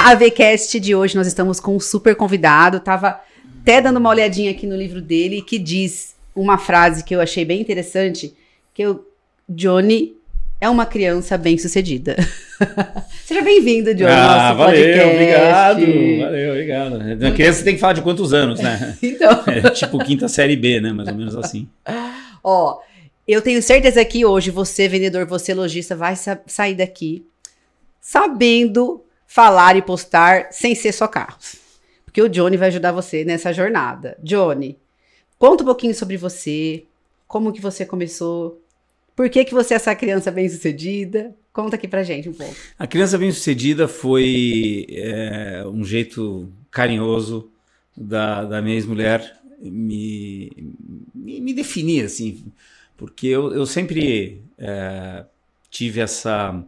A AVCast de hoje nós estamos com um super convidado. Tava até dando uma olhadinha aqui no livro dele que diz uma frase que eu achei bem interessante, que o Johnny é uma criança bem-sucedida. Seja bem-vindo, Johnny. Ah, valeu, podcast. obrigado. Valeu, obrigado. Uma criança tem que falar de quantos anos, né? então. É, tipo quinta série B, né? Mais ou menos assim. Ó, eu tenho certeza que hoje você, vendedor, você, lojista, vai sa sair daqui sabendo falar e postar sem ser só carros. Porque o Johnny vai ajudar você nessa jornada. Johnny, conta um pouquinho sobre você, como que você começou, por que que você é essa criança bem-sucedida? Conta aqui pra gente um pouco. A criança bem-sucedida foi é, um jeito carinhoso da, da minha ex-mulher me, me, me, definir, assim, porque eu, eu sempre é, tive essa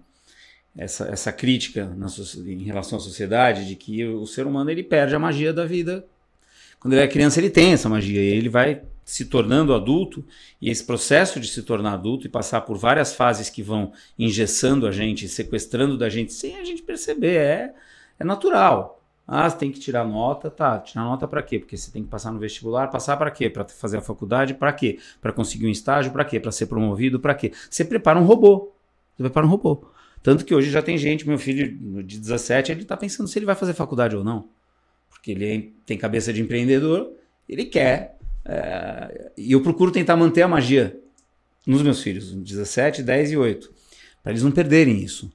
essa, essa crítica na, em relação à sociedade de que o ser humano ele perde a magia da vida. Quando ele é criança, ele tem essa magia e ele vai se tornando adulto e esse processo de se tornar adulto e passar por várias fases que vão engessando a gente, sequestrando da gente sem a gente perceber, é, é natural. Ah, você tem que tirar nota, tá? Tirar nota para quê? Porque você tem que passar no vestibular, passar para quê? Para fazer a faculdade, para quê? Para conseguir um estágio, para quê? Para ser promovido, para quê? Você prepara um robô. Você prepara um robô. Tanto que hoje já tem gente, meu filho de 17, ele está pensando se ele vai fazer faculdade ou não. Porque ele é, tem cabeça de empreendedor, ele quer. É, e eu procuro tentar manter a magia nos meus filhos, 17, 10 e 8. Para eles não perderem isso.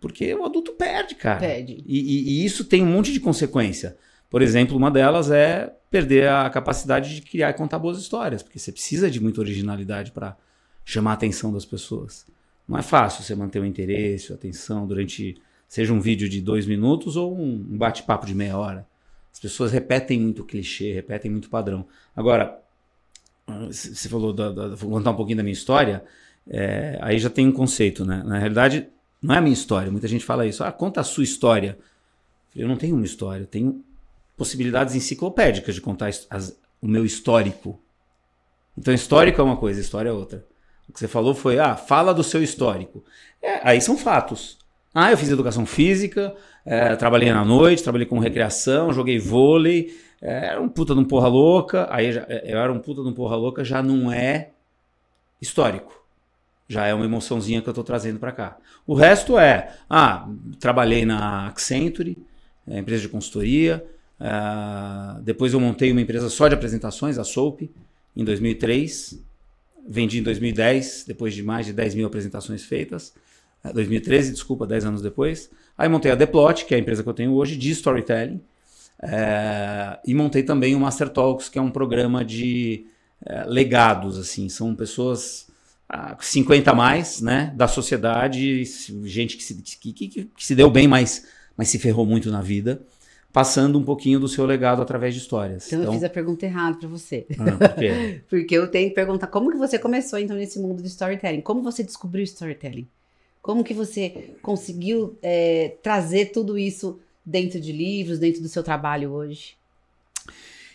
Porque o adulto perde, cara. Perde. E, e, e, isso tem um monte de consequência. Por exemplo, uma delas é perder a capacidade de criar e contar boas histórias, porque você precisa de muita originalidade para chamar a atenção das pessoas não é fácil você manter o interesse, a atenção durante, seja um vídeo de dois minutos ou um bate-papo de meia hora. As pessoas repetem muito clichê, repetem muito padrão. Agora, você falou, da, da, vou contar um pouquinho da minha história, é, aí já tem um conceito, né? Na realidade, não é a minha história. Muita gente fala isso, ah, conta a sua história. Eu não tenho uma história, eu tenho possibilidades enciclopédicas de contar as, o meu histórico. Então, histórico é uma coisa, história é outra. O que você falou foi, ah, fala do seu histórico. É, aí são fatos. Ah, eu fiz educação física, é, trabalhei na noite, trabalhei com recreação, joguei vôlei, é, era um puta de um porra louca. Aí já, é, eu era um puta de um porra louca, já não é histórico. Já é uma emoçãozinha que eu tô trazendo para cá. O resto é, ah, trabalhei na Accenture, é, empresa de consultoria, é, depois eu montei uma empresa só de apresentações, a Soap, em 2003. Vendi em 2010, depois de mais de 10 mil apresentações feitas. 2013, ah, desculpa, 10 anos depois. Aí montei a Deplot, que é a empresa que eu tenho hoje, de storytelling. É, e montei também o Master Talks, que é um programa de é, legados, assim. São pessoas 50 ah, a mais, né, da sociedade, gente que se, que, que, que se deu bem, mas, mas se ferrou muito na vida passando um pouquinho do seu legado através de histórias. Então, então... eu fiz a pergunta errada para você. Ah, por quê? Porque eu tenho que perguntar como que você começou então nesse mundo de storytelling? Como você descobriu storytelling? Como que você conseguiu é, trazer tudo isso dentro de livros, dentro do seu trabalho hoje?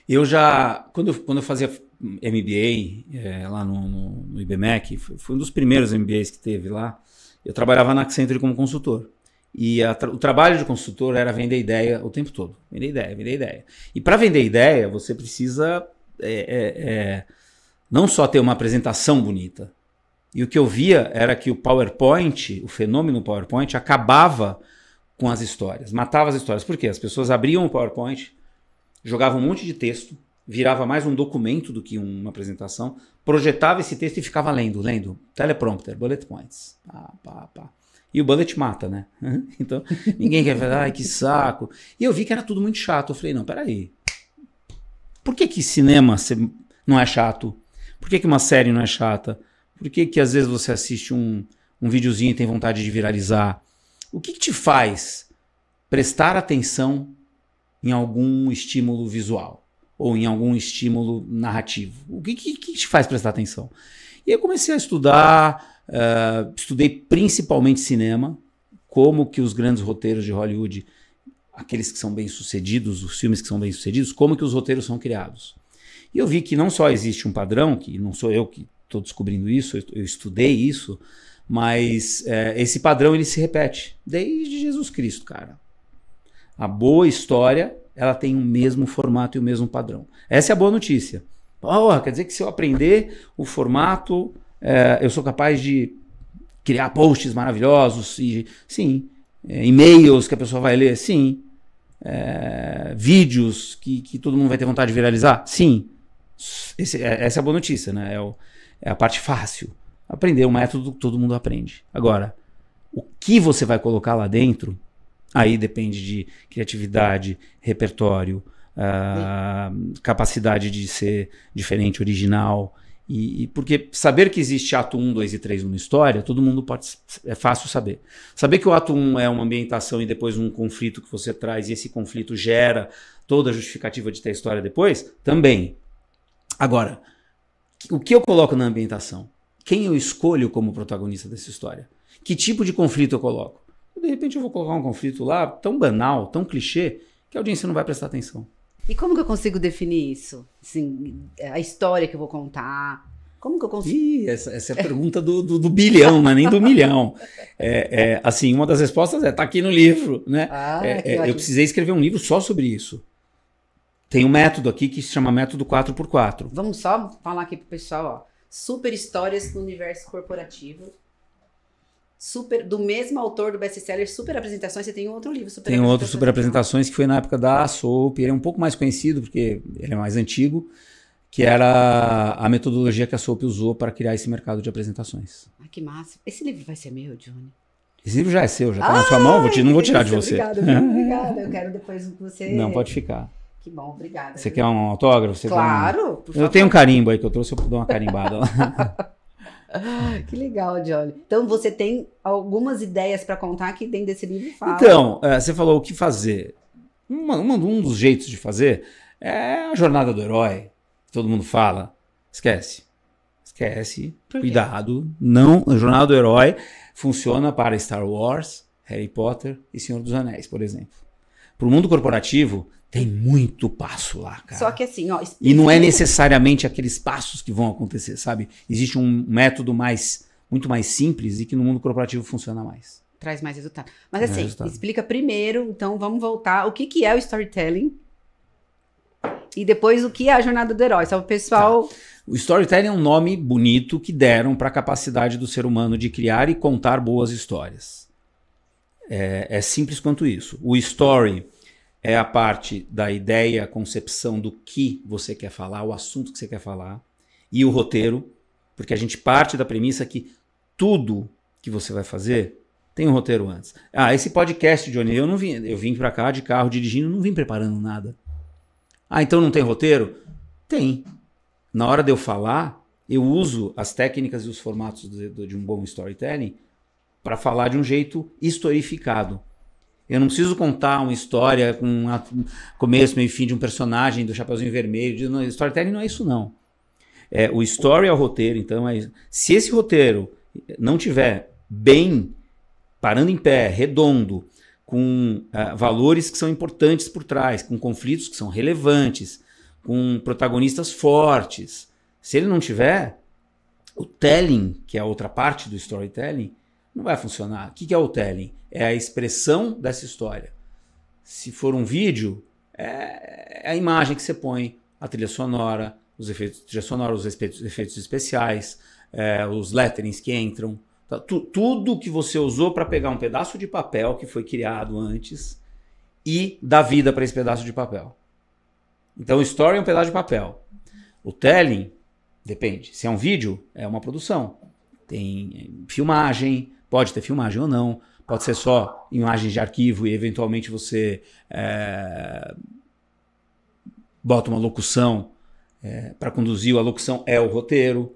Eu já, quando eu, quando eu fazia MBA é, lá no, no, no IBMEC, foi um dos primeiros MBAs que teve lá, eu trabalhava na Accenture como consultor. E a, o trabalho de consultor era vender ideia o tempo todo. Vender ideia, vender ideia. E para vender ideia, você precisa é, é, é, não só ter uma apresentação bonita. E o que eu via era que o PowerPoint, o fenômeno PowerPoint, acabava com as histórias, matava as histórias. Por quê? As pessoas abriam o PowerPoint, jogavam um monte de texto, virava mais um documento do que uma apresentação, projetava esse texto e ficava lendo, lendo. Teleprompter, bullet points. Pá, pá, pá. E o Bullet mata, né? então, ninguém quer falar, ai, que saco. E eu vi que era tudo muito chato. Eu falei, não, peraí. Por que que cinema não é chato? Por que que uma série não é chata? Por que que às vezes você assiste um, um videozinho e tem vontade de viralizar? O que, que te faz prestar atenção em algum estímulo visual? ou em algum estímulo narrativo? O que, que, que, te faz prestar atenção? E eu comecei a estudar, Uh, estudei principalmente cinema, como que os grandes roteiros de Hollywood, aqueles que são bem sucedidos, os filmes que são bem sucedidos, como que os roteiros são criados. E eu vi que não só existe um padrão, que não sou eu que estou descobrindo isso, eu estudei isso, mas é, esse padrão ele se repete desde Jesus Cristo, cara. A boa história ela tem o mesmo formato e o mesmo padrão. Essa é a boa notícia. quer dizer que se eu aprender o formato é, eu sou capaz de criar posts maravilhosos e sim, é, e-mails que a pessoa vai ler, sim, é, vídeos que, que todo mundo vai ter vontade de viralizar, sim. Esse, é, essa é a boa notícia, né? É o, é a parte fácil. Aprender o método que todo mundo aprende. Agora, o que você vai colocar lá dentro, aí depende de criatividade, repertório, uh, capacidade de ser diferente, original, e, e, porque saber que existe ato 1, 2 e 3 numa história, todo mundo pode. É fácil saber. Saber que o ato 1 é uma ambientação e depois um conflito que você traz, e esse conflito gera toda a justificativa de ter a história depois, também. Agora, o que eu coloco na ambientação? Quem eu escolho como protagonista dessa história? Que tipo de conflito eu coloco? De repente eu vou colocar um conflito lá tão banal, tão clichê, que a audiência não vai prestar atenção. E como que eu consigo definir isso? Assim, a história que eu vou contar, como que eu consigo? Ih, essa, essa é a pergunta do, do, do bilhão, mas é nem do milhão. É, é, assim, uma das respostas é, tá aqui no livro, né? Ah, é, é eu precisei escrever um livro só sobre isso. Tem um método aqui que se chama método 4x4. Vamos só falar aqui pro pessoal, ó. Super histórias no universo corporativo super do mesmo autor do best-seller Super Apresentações, você tem um outro livro Super Tem outro Super Apresentações então. que foi na época da Soap, ele é um pouco mais conhecido porque ele é mais antigo, que era a metodologia que a Soap usou para criar esse mercado de apresentações. Ah, que massa. Esse livro vai ser meu, Johnny? Esse livro já é seu, já está na sua mão, vou te, não vou tirar de você. Obrigada, obrigada. Eu quero depois que você. Não, pode ficar. Que bom, obrigada. Você quer um autógrafo? Você claro, um... Eu tenho um carimbo aí que eu trouxe, eu dou uma carimbada lá. que legal, Johnny. Então você tem algumas ideias para contar que dentro desse livro fala. Então, é, você falou o que fazer. Uma, uma, um dos jeitos de fazer é a jornada do herói, que todo mundo fala. Esquece. Esquece. Cuidado. Não, a jornada do herói funciona para Star Wars, Harry Potter e Senhor dos Anéis, por exemplo. Para o mundo corporativo, tem muito passo lá, cara. Só que assim, ó. E não é necessariamente aqueles passos que vão acontecer, sabe? Existe um método mais muito mais simples e que no mundo corporativo funciona mais. Traz mais resultado. Mas Traz assim, resultado. explica primeiro, então vamos voltar. O que, que é o storytelling? E depois o que é a jornada do herói? Só o pessoal. Tá. O storytelling é um nome bonito que deram para a capacidade do ser humano de criar e contar boas histórias. É, é simples quanto isso. O story é a parte da ideia, a concepção do que você quer falar, o assunto que você quer falar, e o roteiro, porque a gente parte da premissa que tudo que você vai fazer tem um roteiro antes. Ah, esse podcast, Johnny, eu não vim, eu vim para cá de carro dirigindo, não vim preparando nada. Ah, então não tem roteiro? Tem. Na hora de eu falar, eu uso as técnicas e os formatos de, de um bom storytelling para falar de um jeito historificado. Eu não preciso contar uma história com um começo, meio e fim de um personagem do Chapeuzinho Vermelho. De, não, storytelling não é isso, não. É, o story é o roteiro, então é isso. Se esse roteiro não tiver bem, parando em pé, redondo, com uh, valores que são importantes por trás, com conflitos que são relevantes, com protagonistas fortes. Se ele não tiver, o telling, que é a outra parte do storytelling, não vai funcionar. O que é o telling? É a expressão dessa história. Se for um vídeo, é, é a imagem que você põe, a trilha sonora, os efeitos trilha sonora, os efeitos, efeitos especiais, é, os letterings que entram. Tá? Tu, tudo que você usou para pegar um pedaço de papel que foi criado antes e dar vida para esse pedaço de papel. Então, story é um pedaço de papel. O telling, depende. Se é um vídeo, é uma produção. Tem é, filmagem, Pode ter filmagem ou não, pode ser só imagens de arquivo e eventualmente você é, bota uma locução é, para conduzir, a locução é o roteiro.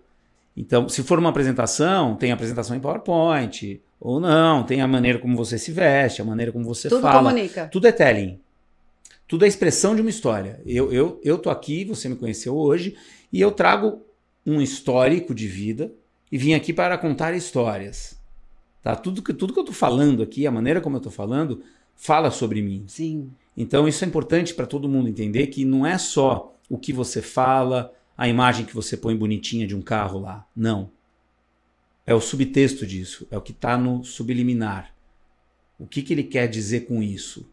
Então, se for uma apresentação, tem apresentação em PowerPoint ou não, tem a maneira como você se veste, a maneira como você Tudo fala. Tudo comunica. Tudo é telling. Tudo é expressão de uma história. Eu, eu, eu tô aqui, você me conheceu hoje, e eu trago um histórico de vida e vim aqui para contar histórias. Tá? Tudo, que, tudo que eu estou falando aqui, a maneira como eu estou falando, fala sobre mim. Sim. Então isso é importante para todo mundo entender que não é só o que você fala, a imagem que você põe bonitinha de um carro lá. Não. É o subtexto disso, é o que está no subliminar. O que, que ele quer dizer com isso?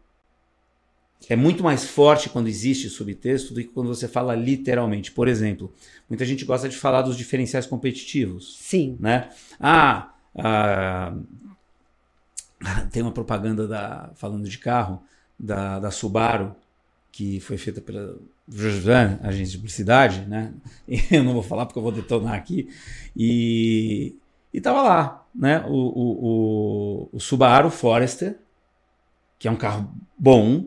É muito mais forte quando existe subtexto do que quando você fala literalmente. Por exemplo, muita gente gosta de falar dos diferenciais competitivos. Sim. Né? Ah, ah, tem uma propaganda da, falando de carro da, da Subaru que foi feita pela agência de publicidade, né? Eu não vou falar porque eu vou detonar aqui. E e tava lá, né? O, o, o, o Subaru Forester, que é um carro bom.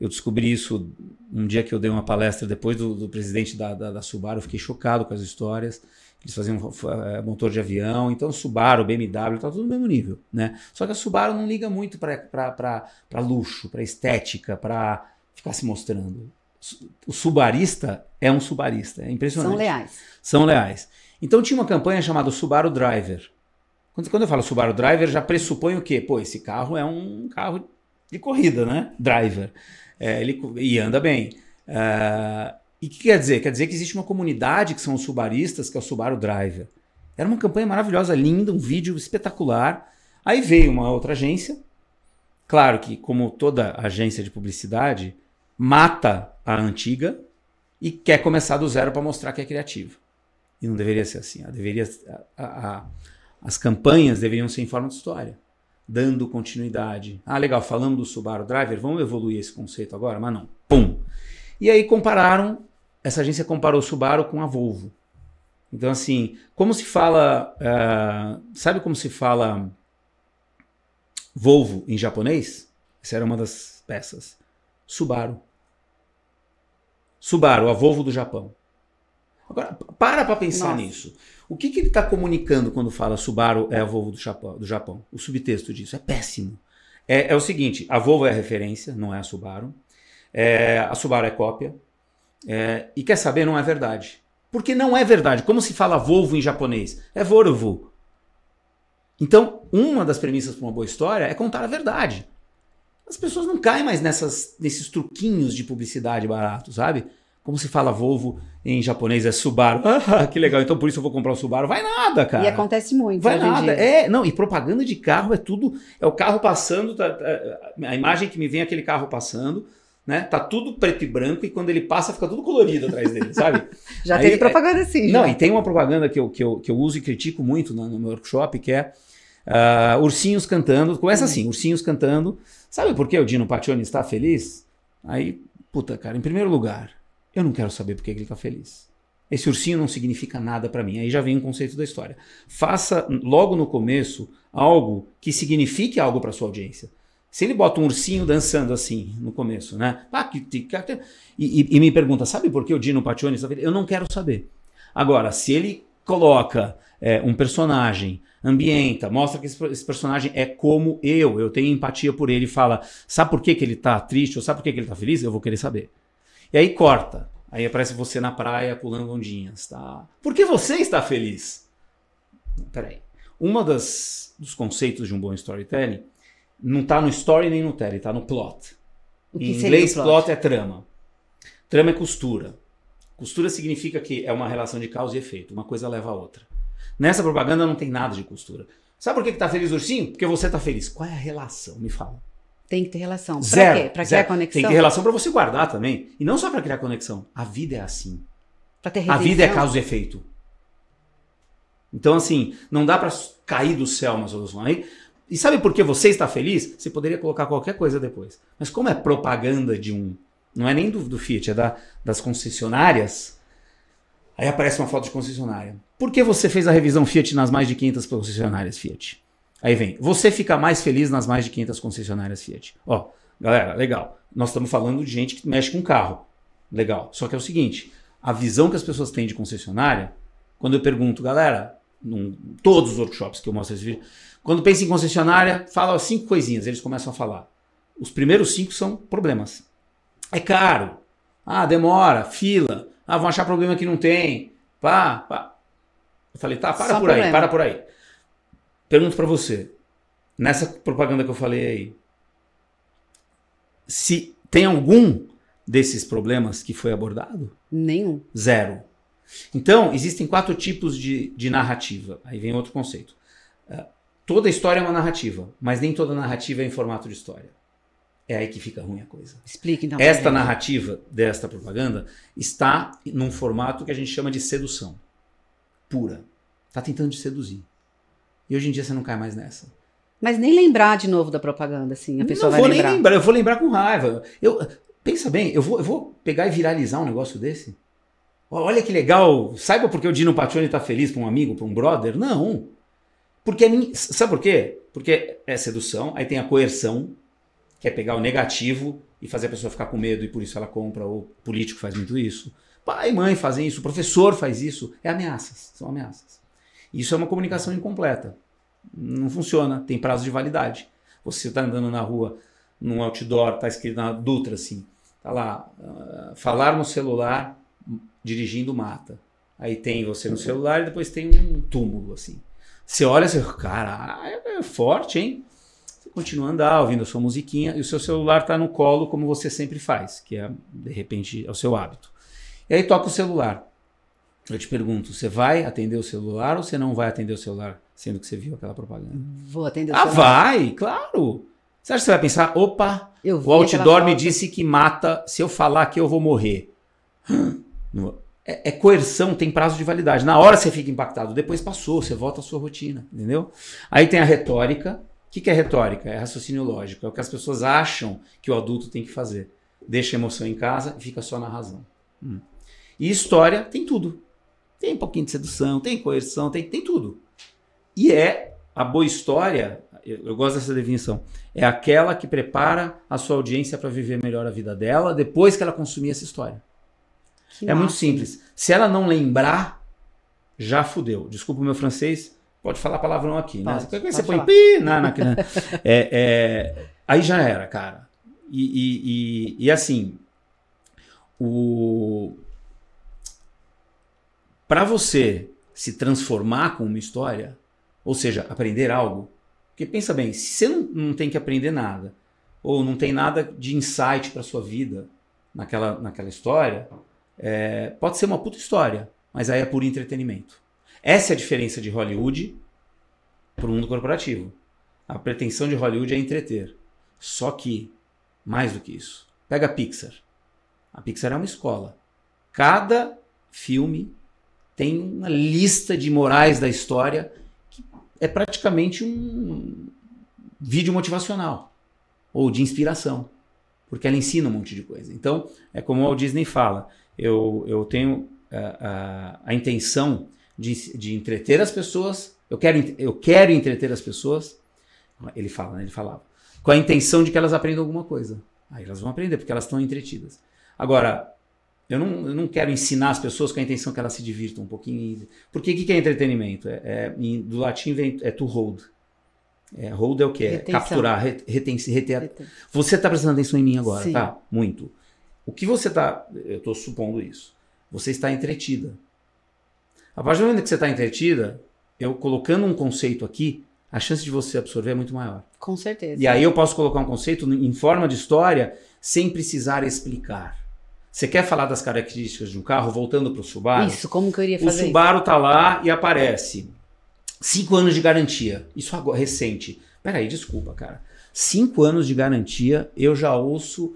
Eu descobri isso um dia que eu dei uma palestra depois do, do presidente da, da, da Subaru. fiquei chocado com as histórias. Eles faziam eh, motor de avião, então Subaru, BMW, tá tudo no mesmo nível, né? Só que a Subaru não liga muito para luxo, para estética, para ficar se mostrando. O subarista é um subarista, é impressionante. São leais. São leais. Então tinha uma campanha chamada Subaru Driver. Quando, quando eu falo Subaru Driver, já pressupõe o quê? Pô, esse carro é um carro de corrida, né? Driver. É, ele, e anda bem. Uh, e o que quer dizer? Quer dizer que existe uma comunidade que são os subaristas, que é o Subaru Driver. Era uma campanha maravilhosa, linda, um vídeo espetacular. Aí veio uma outra agência. Claro que, como toda agência de publicidade, mata a antiga e quer começar do zero para mostrar que é criativa. E não deveria ser assim. Ah, deveria, a, a, as campanhas deveriam ser em forma de história, dando continuidade. Ah, legal, falando do Subaru Driver, vamos evoluir esse conceito agora? Mas não. Pum! E aí compararam essa agência comparou o Subaru com a Volvo. Então, assim, como se fala. Uh, sabe como se fala Volvo em japonês? Essa era uma das peças. Subaru. Subaru, a Volvo do Japão. Agora, para para pensar Nossa. nisso. O que, que ele está comunicando quando fala Subaru é a Volvo do Japão, do Japão? O subtexto disso é péssimo. É, é, o seguinte: a Volvo é a referência, não é a Subaru. É, a Subaru é cópia, é, e quer saber? Não é verdade. Porque não é verdade. Como se fala Volvo em japonês? É Volvo. Então, uma das premissas para uma boa história é contar a verdade. As pessoas não caem mais nessas, nesses truquinhos de publicidade barato, sabe? Como se fala Volvo em japonês é Subaru. Ah, que legal, então por isso eu vou comprar um Subaru. Vai nada, cara. E acontece muito. Vai nada. É, não, e propaganda de carro é tudo. É o carro passando, tá, tá a imagem que me vem é aquele carro passando, né? Tá tudo preto e branco e quando ele passa fica tudo colorido atrás dele, sabe? já Aí, teve é, propaganda assim. Não, e tem uma propaganda que eu, que eu, que eu uso e critico muito no, no meu workshop, que é uh, ursinhos cantando. Começa assim, ursinhos cantando. Sabe por que o Dino Pacioni está feliz? Aí, puta, cara, em primeiro lugar, eu não quero saber por que ele está feliz. Esse ursinho não significa nada para mim. Aí já vem um conceito da história. Faça logo no começo algo que signifique algo para sua audiência. Se ele bota um ursinho dançando assim no começo, né? E, e, e me pergunta, sabe por que o Dino Pacioni está Eu não quero saber. Agora, se ele coloca é, um personagem, ambienta, mostra que esse, esse, personagem é como eu, eu tenho empatia por ele, fala, sabe por que, que ele está triste ou sabe por que, que ele está feliz? Eu vou querer saber. E aí corta. Aí aparece você na praia pulando ondinhas, tá? Por que você está feliz? Peraí. Uma das dos conceitos de um bom storytelling não tá no story nem no tele, tá no plot. em inglês, plot? plot é trama. Trama é costura. Costura significa que é uma relação de causa e efeito, uma coisa leva a outra. Nessa propaganda não tem nada de costura. Sabe por que, que tá feliz o ursinho? Porque você tá feliz. Qual é a relação? Me fala. Tem que ter relação. Pra zero, quê? Pra zero. criar conexão? Tem que ter relação para você guardar também. E não só para criar conexão. A vida é assim. Pra ter retenção? A vida é causa e efeito. Então, assim, não dá para cair do céu uma solução. Aí, e sabe por que você está feliz? Você poderia colocar qualquer coisa depois. Mas como é propaganda de um. Não é nem do, do Fiat, é da, das concessionárias. Aí aparece uma foto de concessionária. Por que você fez a revisão Fiat nas mais de 500 concessionárias Fiat? Aí vem, você fica mais feliz nas mais de 500 concessionárias Fiat. Ó, galera, legal. Nós estamos falando de gente que mexe com carro. Legal. Só que é o seguinte, a visão que as pessoas têm de concessionária, quando eu pergunto, galera, num, todos os workshops que eu mostro esse vídeo. Quando pensa em concessionária, fala cinco coisinhas, eles começam a falar. Os primeiros cinco são problemas. É caro. Ah, demora, fila. Ah, vão achar problema que não tem. Pá, pá. Eu falei, tá, para Só por problema. aí, para por aí. Pergunto para você, nessa propaganda que eu falei aí, se tem algum desses problemas que foi abordado? Nenhum. Zero. Então, existem quatro tipos de, de narrativa. Aí vem outro conceito. Uh, toda história é uma narrativa, mas nem toda narrativa é em formato de história. É aí que fica ruim a coisa. Explique, então. Esta é. narrativa desta propaganda está num formato que a gente chama de sedução pura. Está tentando te seduzir. E hoje em dia você não cai mais nessa. Mas nem lembrar de novo da propaganda, assim, a pessoa não vai vou lembrar. Nem lembrar. Eu vou lembrar com raiva. Eu, pensa bem, eu vou, eu vou pegar e viralizar um negócio desse? olha que legal, saiba porque o Dino Paccioni está feliz para um amigo, para um brother. Não. Porque sabe por quê? Porque é sedução, aí tem a coerção, que é pegar o negativo e fazer a pessoa ficar com medo e por isso ela compra, ou político faz muito isso. Pai e mãe fazem isso, professor faz isso, é ameaças, são ameaças. Isso é uma comunicação incompleta. Não funciona, tem prazo de validade. Você está andando na rua, num outdoor, está escrito na Dutra assim, está lá, uh, falar no celular dirigindo mata. Aí tem uhum. você no celular e depois tem um túmulo, assim. Você olha e você, cara, é, é forte, hein? Você continua a andar, ouvindo a sua musiquinha, e o seu celular tá no colo, como você sempre faz, que é, de repente, é o seu hábito. E aí toca o celular. Eu te pergunto, você vai atender o celular ou você não vai atender o celular, sendo que você viu aquela propaganda? Vou atender o ah, celular. Ah, vai, claro! Você acha que você vai pensar, opa, o outdoor me disse que mata, se eu falar que eu vou morrer. No, é, é, coerção, tem prazo de validade. Na hora você fica impactado, depois passou, você volta à sua rotina, entendeu? Aí tem a retórica. O que, que é retórica? É raciocínio lógico. É o que as pessoas acham que o adulto tem que fazer. Deixa a emoção em casa e fica só na razão. Hum. E história tem tudo. Tem um pouquinho de sedução, tem coerção, tem, tem tudo. E é a boa história, eu, eu gosto dessa definição, é aquela que prepara a sua audiência para viver melhor a vida dela depois que ela consumir essa história é massa. muito simples. Se ela não lembrar, já fudeu. Desculpa o meu francês, pode falar palavrão aqui, pode, né? Pode, você pode põe pi na, na, na é, é, aí já era, cara. E, e, e, e assim, o para você se transformar com uma história, ou seja, aprender algo, porque pensa bem, se você não, não tem que aprender nada, ou não tem nada de insight para sua vida naquela, naquela história, é, pode ser uma puta história, mas aí é puro entretenimento. Essa é a diferença de Hollywood para o mundo corporativo. A pretensão de Hollywood é entreter. Só que, mais do que isso, pega a Pixar. A Pixar é uma escola. Cada filme tem uma lista de morais da história que é praticamente um vídeo motivacional ou de inspiração, porque ela ensina um monte de coisa. Então, é como o Disney fala: eu, eu tenho a, a, a intenção de, de entreter as pessoas, eu quero, eu quero entreter as pessoas, ele fala, né? ele falava, com a intenção de que elas aprendam alguma coisa. Aí elas vão aprender, porque elas estão entretidas. Agora, eu não, eu não quero ensinar as pessoas com a intenção que elas se divirtam um pouquinho. Porque o que, que é entretenimento? É, é, em, do latim vem é to hold. É, hold é o que? É capturar, reter. Reten, Você está prestando atenção em mim agora, Sim. tá? Muito. O que você está. Eu estou supondo isso. Você está entretida. A partir do momento que você está entretida, eu colocando um conceito aqui, a chance de você absorver é muito maior. Com certeza. E aí eu posso colocar um conceito em forma de história sem precisar explicar. Você quer falar das características de um carro, voltando para o Subaru? Isso, como que eu iria fazer? O Subaru está lá e aparece. Cinco anos de garantia. Isso agora, recente. Peraí, desculpa, cara. Cinco anos de garantia, eu já ouço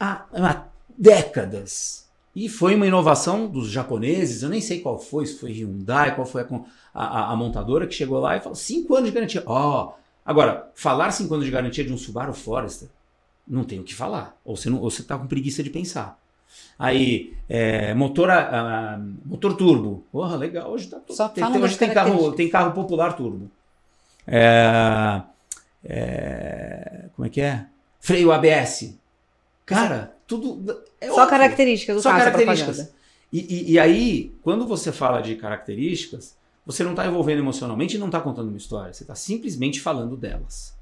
há, há décadas. E foi uma inovação dos japoneses, eu nem sei qual foi, se foi Hyundai, qual foi a, a, a montadora que chegou lá e falou: cinco anos de garantia. Ó, oh. agora, falar cinco anos de garantia de um Subaru Forester, não tem o que falar. Ou você, está ou você tá com preguiça de pensar. Aí, é, motor, motor turbo. Porra, oh, legal, hoje, tá, tem, tem, hoje tem, carro, tem carro popular turbo. É, é, como é que é? Freio ABS. Cara, tudo. É só óbvio. características só características. E, e, e, aí, quando você fala de características, você não está envolvendo emocionalmente e não está contando uma história. Você está simplesmente falando delas.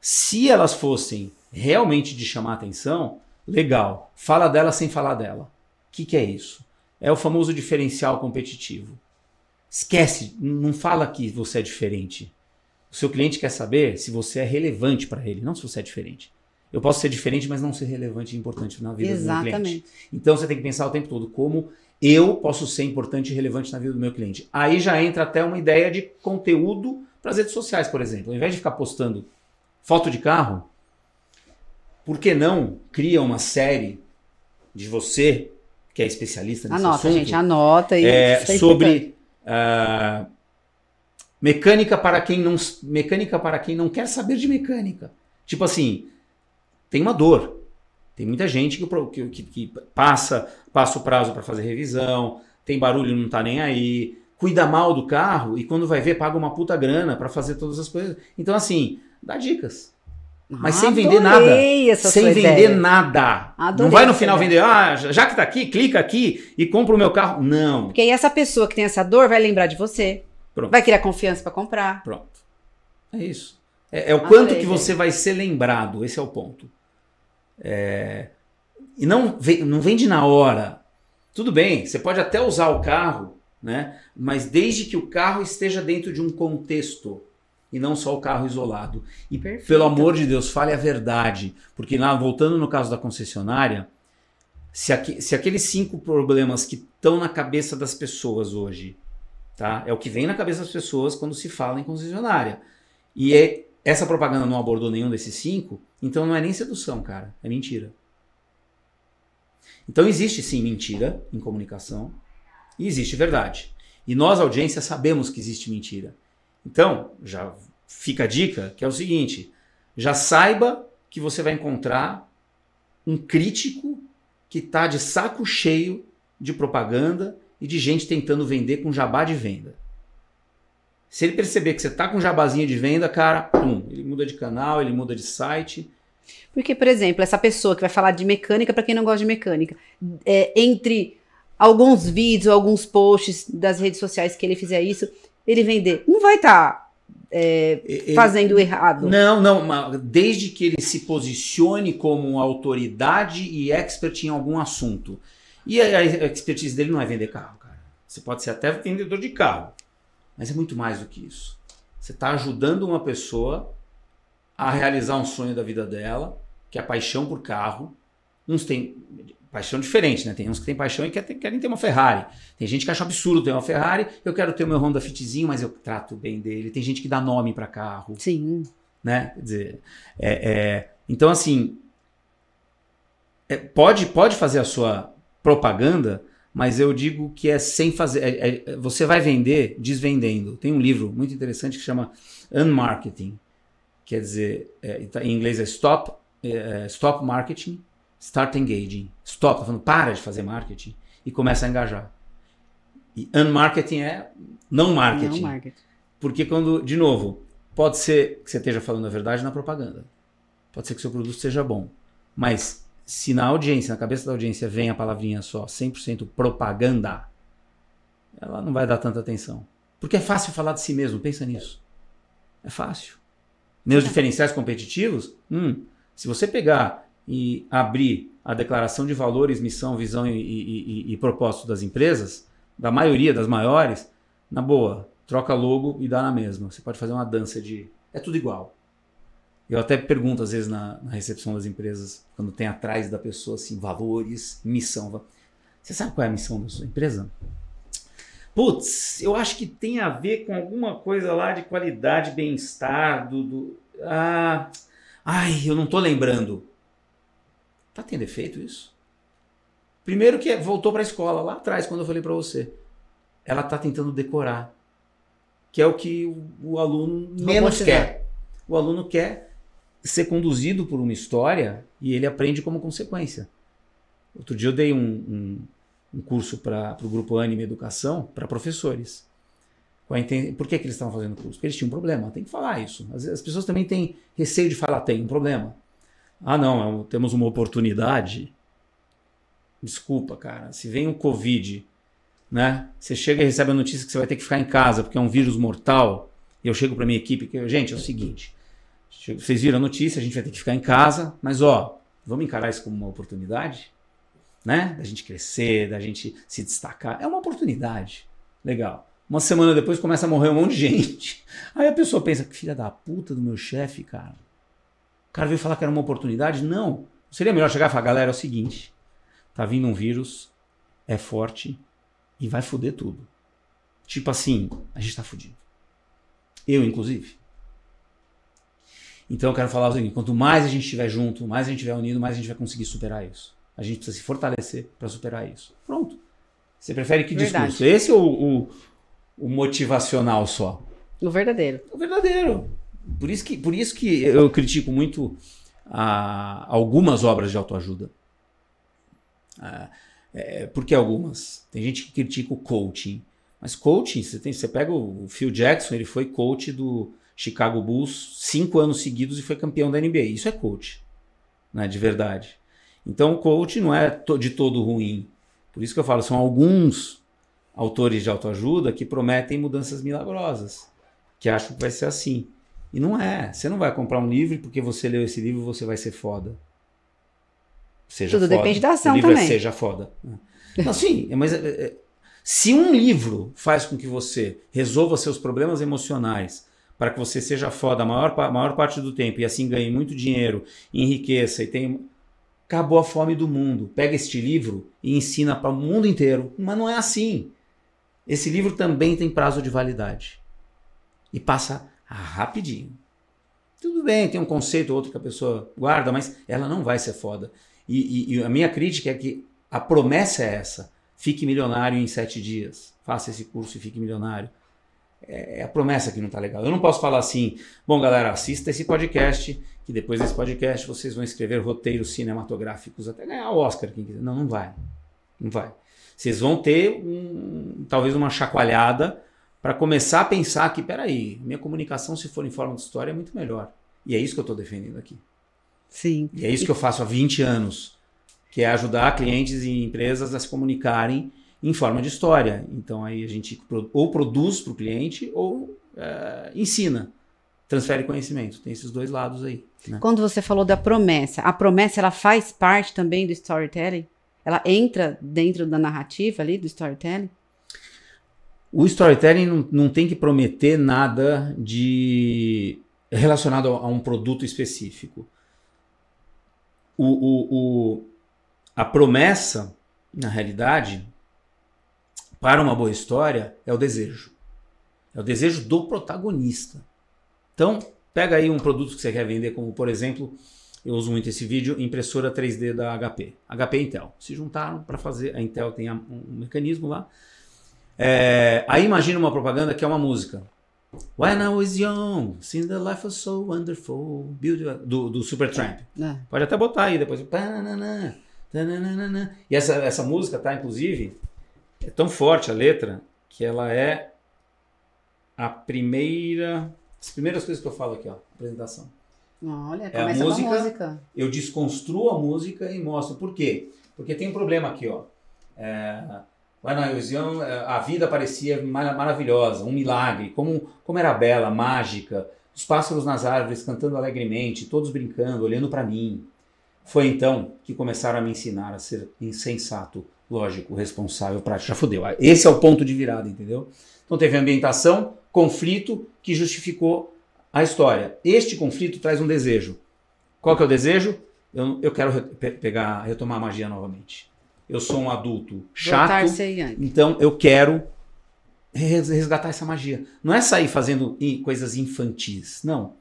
Se elas fossem realmente de chamar atenção, legal. Fala dela sem falar dela. O que, que é isso? É o famoso diferencial competitivo. Esquece, não fala que você é diferente. O seu cliente quer saber se você é relevante para ele, não se você é diferente. Eu posso ser diferente, mas não ser relevante e importante na vida Exatamente. do meu cliente. Então você tem que pensar o tempo todo como eu posso ser importante e relevante na vida do meu cliente. Aí já entra até uma ideia de conteúdo para as redes sociais, por exemplo. Ao invés de ficar postando foto de carro, por que não cria uma série de você, que é especialista nesse anota, assunto? Anota, gente, anota. aí é, é sobre uh, mecânica, para quem não, mecânica para quem não quer saber de mecânica. Tipo assim, tem uma dor. Tem muita gente que, que, que passa, passa o prazo para fazer revisão, tem barulho não está nem aí, cuida mal do carro e quando vai ver paga uma puta grana para fazer todas as coisas. Então, assim, dá dicas. Mas ah, sem vender nada. sem vender ideia. nada. Adorei não vai no final ideia. vender, ah, já que tá aqui, clica aqui e compra o meu carro. Não. Porque aí essa pessoa que tem essa dor vai lembrar de você. Pronto. Vai criar confiança para comprar. Pronto. É isso. É, é o quanto que você gente. vai ser lembrado, esse é o ponto. É, e não, não vende na hora. Tudo bem, você pode até usar o carro, né? mas desde que o carro esteja dentro de um contexto e não só o carro isolado. E Perfeito. pelo amor de Deus, fale a verdade. Porque lá, voltando no caso da concessionária, se, aqui, se aqueles cinco problemas que estão na cabeça das pessoas hoje, tá? É o que vem na cabeça das pessoas quando se fala em concessionária. E é essa propaganda não abordou nenhum desses cinco, então não é nem sedução, cara. É mentira. Então existe sim mentira em comunicação e existe verdade. E nós, audiência, sabemos que existe mentira. Então, já fica a dica que é o seguinte: já saiba que você vai encontrar um crítico que tá de saco cheio de propaganda e de gente tentando vender com jabá de venda. Se ele perceber que você está com jabazinha de venda, cara, pum, ele muda de canal, ele muda de site. Porque, por exemplo, essa pessoa que vai falar de mecânica, para quem não gosta de mecânica, é, entre alguns vídeos, alguns posts das redes sociais que ele fizer isso, ele vender, não vai estar tá, é, fazendo ele, errado. Não, não, desde que ele se posicione como autoridade e expert em algum assunto. E a, a expertise dele não é vender carro, cara. Você pode ser até vendedor de carro. Mas é muito mais do que isso. Você está ajudando uma pessoa a realizar um sonho da vida dela, que é a paixão por carro. Uns têm paixão diferente, né? Tem uns que têm paixão e querem ter uma Ferrari. Tem gente que acha absurdo ter uma Ferrari. Eu quero ter o meu Honda Fitzinho, mas eu trato bem dele. Tem gente que dá nome para carro. Sim. Né? Quer dizer, é, é, então assim, é, pode, pode fazer a sua propaganda mas eu digo que é sem fazer. É, é, você vai vender desvendendo. Tem um livro muito interessante que chama Unmarketing, quer dizer, é, em inglês é Stop, é, é, stop Marketing, Start Engaging. Stop, tá falando para de fazer marketing e começa a engajar. E unmarketing é não marketing. Não marketing. Porque quando, de novo, pode ser que você esteja falando a verdade na propaganda. Pode ser que seu produto seja bom. Mas se na audiência, na cabeça da audiência, vem a palavrinha só 100% propaganda, ela não vai dar tanta atenção. Porque é fácil falar de si mesmo, pensa nisso. É fácil. Meus diferenciais competitivos, hum, se você pegar e abrir a declaração de valores, missão, visão e, e, e, e propósito das empresas, da maioria das maiores, na boa, troca logo e dá na mesma. Você pode fazer uma dança de. É tudo igual. Eu até pergunto, às vezes, na, na, recepção das empresas, quando tem atrás da pessoa, assim, valores, missão. Você sabe qual é a missão da sua empresa? Putz, eu acho que tem a ver com alguma coisa lá de qualidade, bem-estar, do, do... Ah, ai, eu não tô lembrando. Tá tendo efeito isso? Primeiro que é, voltou para a escola, lá atrás, quando eu falei para você. Ela tá tentando decorar, que é o que o, o aluno Menos quer. É. O aluno quer ser conduzido por uma história e ele aprende como consequência. Outro dia eu dei um, um, um curso para o grupo Anime Educação para professores. Por que, que eles estavam fazendo o curso? Porque eles tinham um problema, tem que falar isso. As, as pessoas também têm receio de falar, tem um problema. Ah, não, é temos uma oportunidade. Desculpa, cara, se vem o um Covid, né? Você chega e recebe a notícia que você vai ter que ficar em casa porque é um vírus mortal. E eu chego para minha equipe que, gente, é o seguinte, Tipo, vocês viram a notícia, a gente vai ter que ficar em casa, mas ó, vamos encarar isso como uma oportunidade, né? Da gente crescer, da gente se destacar. É uma oportunidade. Legal. Uma semana depois começa a morrer um monte de gente. Aí a pessoa pensa, filha da puta do meu chefe, cara. O cara veio falar que era uma oportunidade? Não. Seria melhor chegar e falar, galera, é o seguinte: tá vindo um vírus, é forte e vai foder tudo. Tipo assim, a gente tá fudido. Eu, inclusive. Então eu quero falar o seguinte: quanto mais a gente estiver junto, mais a gente estiver unido, mais a gente vai conseguir superar isso. A gente precisa se fortalecer para superar isso. Pronto. Você prefere que Verdade. discurso? Esse ou o, o, motivacional só? O verdadeiro. O verdadeiro. Por isso que, por isso que eu critico muito a, ah, algumas obras de autoajuda. Ah, é, por que algumas? Tem gente que critica o coaching. Mas coaching, você, tem, você pega o Phil Jackson, ele foi coach do, Chicago Bulls cinco anos seguidos e foi campeão da NBA. Isso é coach, né? De verdade. Então o coach não é de todo ruim. Por isso que eu falo, são alguns autores de autoajuda que prometem mudanças milagrosas, que acham que vai ser assim. E não é. Você não vai comprar um livro porque você leu esse livro você vai ser foda. Seja Tudo foda. depende da ação o livro é também. É seja foda. Não, sim, mas é, é, se um livro faz com que você resolva seus problemas emocionais para que você seja foda a maior, a maior parte do tempo e assim ganhe muito dinheiro, enriqueça e tenha. Acabou a fome do mundo. Pega este livro e ensina para o mundo inteiro. Mas não é assim. Esse livro também tem prazo de validade. E passa rapidinho. Tudo bem, tem um conceito ou outro que a pessoa guarda, mas ela não vai ser foda. E, e, e a minha crítica é que a promessa é essa: fique milionário em sete dias. Faça esse curso e fique milionário. É, é a promessa que não está legal. Eu não posso falar assim, bom, galera, assista esse podcast, que depois desse podcast vocês vão escrever roteiros cinematográficos até ganhar o Oscar, quem quiser. Não, não vai. Não vai. Vocês vão ter um, talvez uma chacoalhada para começar a pensar que, peraí, minha comunicação, se for em forma de história, é muito melhor. E é isso que eu estou defendendo aqui. Sim. E é isso que eu faço há 20 anos, que é ajudar clientes e empresas a se comunicarem em forma de história. Então aí a gente ou produz para o cliente ou eh, ensina transfere conhecimento. Tem esses dois lados aí. Né? Quando você falou da promessa, a promessa ela faz parte também do storytelling? Ela entra dentro da narrativa ali do storytelling? O storytelling não, não tem que prometer nada de relacionado a, a um produto específico. O, o, o, a promessa, na realidade, para uma boa história é o desejo. É o desejo do protagonista. Então, pega aí um produto que você quer vender, como por exemplo, eu uso muito esse vídeo, impressora 3D da HP. HP e Intel. Se juntaram para fazer. A Intel tem um mecanismo lá. É, aí imagina uma propaganda que é uma música. When I was young, since the life was so wonderful, beautiful, do, do Supertramp. É. Pode até botar aí depois. E essa, essa música tá, inclusive, é tão forte a letra que ela é a primeira. As primeiras coisas que eu falo aqui, ó, apresentação. Olha, é a música, música, Eu desconstruo a música e mostro. Por quê? Porque tem um problema aqui, ó. É, lá na ilusão, é, a vida parecia maravilhosa, um milagre. Como, como era bela, mágica. Os pássaros nas árvores cantando alegremente, todos brincando, olhando para mim. Foi então que começaram a me ensinar a ser insensato lógico, o responsável prático já fudeu. Ah, esse é o ponto de virada, entendeu? Então teve ambientação, conflito que justificou a história. Este conflito traz um desejo. Qual que é o desejo? Eu, eu quero re pegar, retomar a magia novamente. Eu sou um adulto chato, então eu quero resgatar essa magia. Não é sair fazendo coisas infantis, não.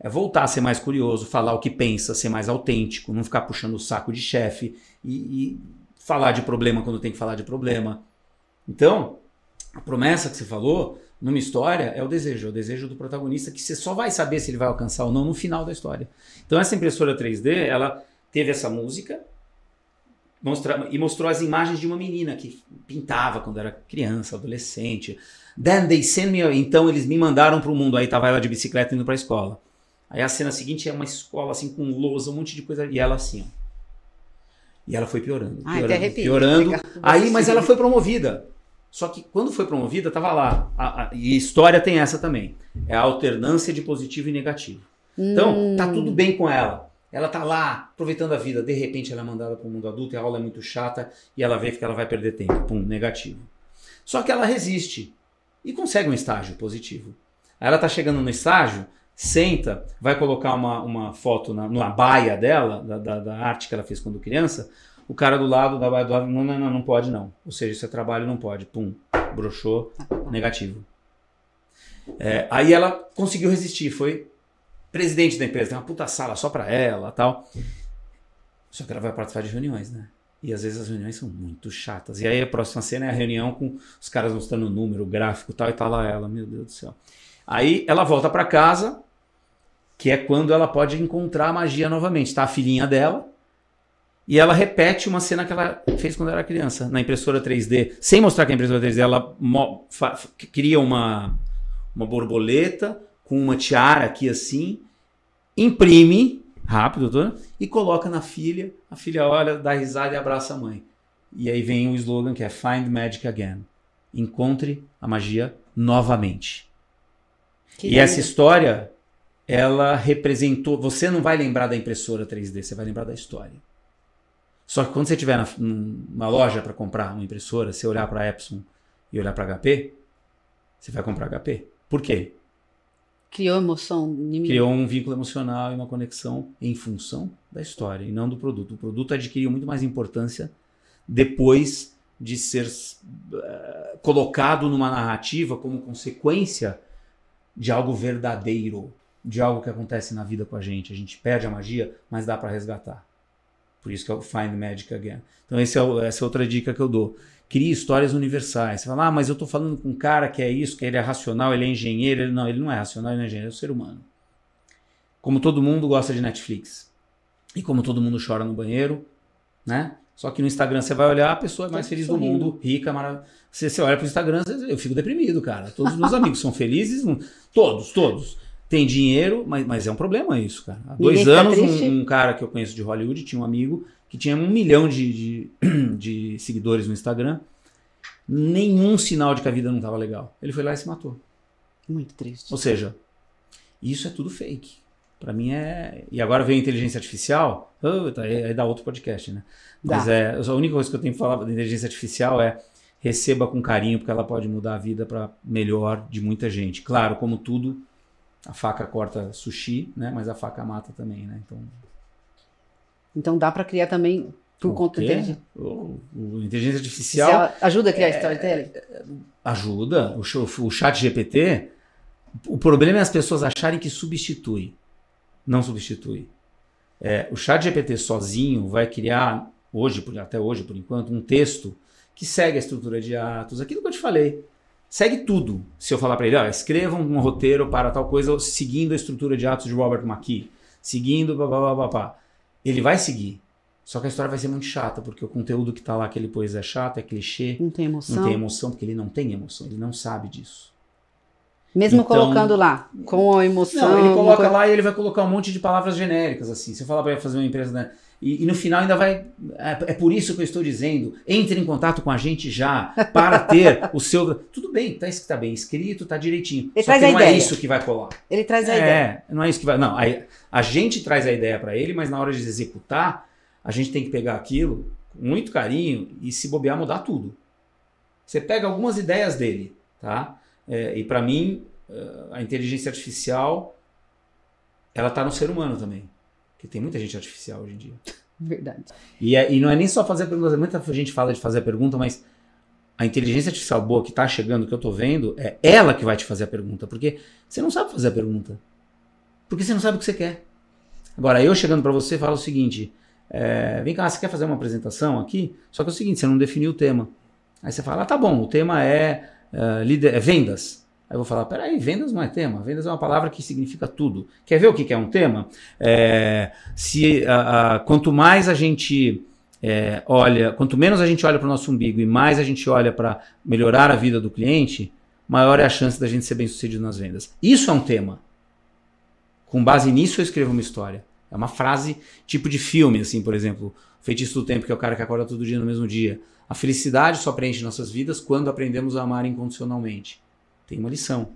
É voltar a ser mais curioso, falar o que pensa, ser mais autêntico, não ficar puxando o saco de chefe e, e falar de problema quando tem que falar de problema. Então, a promessa que você falou numa história é o desejo, é o desejo do protagonista que você só vai saber se ele vai alcançar ou não no final da história. Então essa impressora 3D, ela teve essa música mostra, e mostrou as imagens de uma menina que pintava quando era criança, adolescente. Then they send me, então eles me mandaram para o mundo, aí tava ela de bicicleta indo para a escola. Aí a cena seguinte é uma escola assim com lousa, um monte de coisa e ela assim, ó e ela foi piorando, piorando, piorando. Aí, mas ela foi promovida. Só que quando foi promovida, estava lá. A, a, e história tem essa também. É a alternância de positivo e negativo. Então, hum. Então, tá tudo bem com ela. Ela tá lá, aproveitando a vida. De repente, ela é mandada para o mundo adulto e a aula é muito chata. E ela vê que ela vai perder tempo. Pum, negativo. Só que ela resiste e consegue um estágio positivo. Aí ela tá chegando no estágio, senta, vai colocar uma, uma foto na, na baia dela, da, da, da, arte que ela fez quando criança, o cara do lado, da baia do lado, não, não, não, não pode não. Ou seja, isso é trabalho, não pode. Pum, broxou, ah, tá negativo. É, aí ela conseguiu resistir, foi presidente da empresa, tem uma puta sala só para ela tal. Só que ela vai participar de reuniões, né? E às vezes as reuniões são muito chatas. E aí a próxima cena é a reunião com os caras mostrando o número, o gráfico tal, e tá lá ela, meu Deus do céu. Aí ela volta para casa, que é quando ela pode encontrar a magia novamente. Está a filhinha dela e ela repete uma cena que ela fez quando era criança, na impressora 3D. Sem mostrar que a impressora 3D, ela cria uma, uma borboleta com uma tiara aqui assim, imprime rápido doutor, e coloca na filha. A filha olha, dá risada e abraça a mãe. E aí vem um slogan que é Find Magic Again. Encontre a magia novamente. Que e lindo. essa história ela representou. Você não vai lembrar da impressora 3D, você vai lembrar da história. Só que quando você tiver na, numa loja para comprar uma impressora, você olhar para Epson e olhar para HP, você vai comprar HP. Por quê? Criou emoção. Inimigo. Criou um vínculo emocional e uma conexão em função da história e não do produto. O produto adquiriu muito mais importância depois de ser uh, colocado numa narrativa como consequência de algo verdadeiro de algo que acontece na vida com a gente. A gente perde a magia, mas dá para resgatar. Por isso que é o Find Magic Again. Então é essa é outra dica que eu dou. Crie histórias universais. Você fala, ah, mas eu estou falando com um cara que é isso, que ele é racional, ele é engenheiro. Ele, não, ele não é racional, ele não é engenheiro, ele é um ser humano. Como todo mundo gosta de Netflix. E como todo mundo chora no banheiro, né? Só que no Instagram você vai olhar, a pessoa é mais tá feliz do mundo, rica, maravilhosa. Você, você olha pro Instagram, eu fico deprimido, cara. Todos os meus amigos são felizes, todos, todos tem dinheiro, mas, mas é um problema isso, cara. Há dois anos, um, um, cara que eu conheço de Hollywood tinha um amigo que tinha um milhão de, de, de seguidores no Instagram. Nenhum sinal de que a vida não estava legal. Ele foi lá e se matou. Muito triste. Ou seja, isso é tudo fake. Para mim é. E agora vem a inteligência artificial. Oh, tá, aí, dá outro podcast, né? Dá. Mas é. A única coisa que eu tenho que falar da inteligência artificial é receba com carinho, porque ela pode mudar a vida para melhor de muita gente. Claro, como tudo, a faca corta sushi, né? Mas a faca mata também, né? Então. Então dá para criar também por o conta inteligência. O, o, inteligência artificial, ajuda a criar é, storytelling? É, ajuda. O, o chat GPT. O problema é as pessoas acharem que substitui. Não substitui. É, o chat GPT sozinho vai criar, hoje, até hoje, por enquanto, um texto que segue a estrutura de atos, aquilo que eu te falei segue tudo. Se eu falar para ele, ó, escreva um roteiro para tal coisa seguindo a estrutura de atos de Robert McKee, seguindo blá, blá, blá, blá, blá. Ele vai seguir. Só que a história vai ser muito chata, porque o conteúdo que tá lá que ele pôs é chato, é clichê. Não tem emoção. Não tem emoção, porque ele não tem emoção, ele não sabe disso. Mesmo então, colocando lá, com a emoção. Não, ele coloca lá e ele vai colocar um monte de palavras genéricas, assim. Se eu falar para ele fazer uma empresa, né? E, e, no final ainda vai. É, é, por isso que eu estou dizendo: entre em contato com a gente já para ter o seu. Tudo bem, tá, tá bem escrito, tá direitinho. Ele só que não é ideia. é isso que vai colar. Ele traz a é, ideia. Não é isso que vai. Não, a, a gente traz a ideia para ele, mas na hora de executar, a gente tem que pegar aquilo com muito carinho e se bobear, mudar tudo. Você pega algumas ideias dele, tá? É, e para mim, eh, a inteligência artificial ela está no ser humano também. Porque tem muita gente artificial hoje em dia. Verdade. E, é, e não é nem só fazer a pergunta, muita gente fala de fazer a pergunta, mas a inteligência artificial boa que está chegando, que eu estou vendo, é ela que vai te fazer a pergunta, porque você não sabe fazer a pergunta. Porque você não sabe o que você quer. Agora, eu chegando para você, falo o seguinte: é, vem cá, você quer fazer uma apresentação aqui? Só que é o seguinte, você não definiu o tema. Aí você fala, ah, tá bom, o tema é, é, é vendas. Aí eu vou falar, peraí, vendas não é tema, vendas é uma palavra que significa tudo. Quer ver o que, que é um tema? É, se a, a, Quanto mais a gente é, olha, quanto menos a gente olha para o nosso umbigo e mais a gente olha para melhorar a vida do cliente, maior é a chance da gente ser bem sucedido nas vendas. Isso é um tema. Com base nisso eu escrevo uma história. É uma frase tipo de filme, assim, por exemplo. Feitiço do Tempo, que é o cara que acorda todo dia no mesmo dia. A felicidade só preenche nossas vidas quando aprendemos a amar incondicionalmente tem uma lição.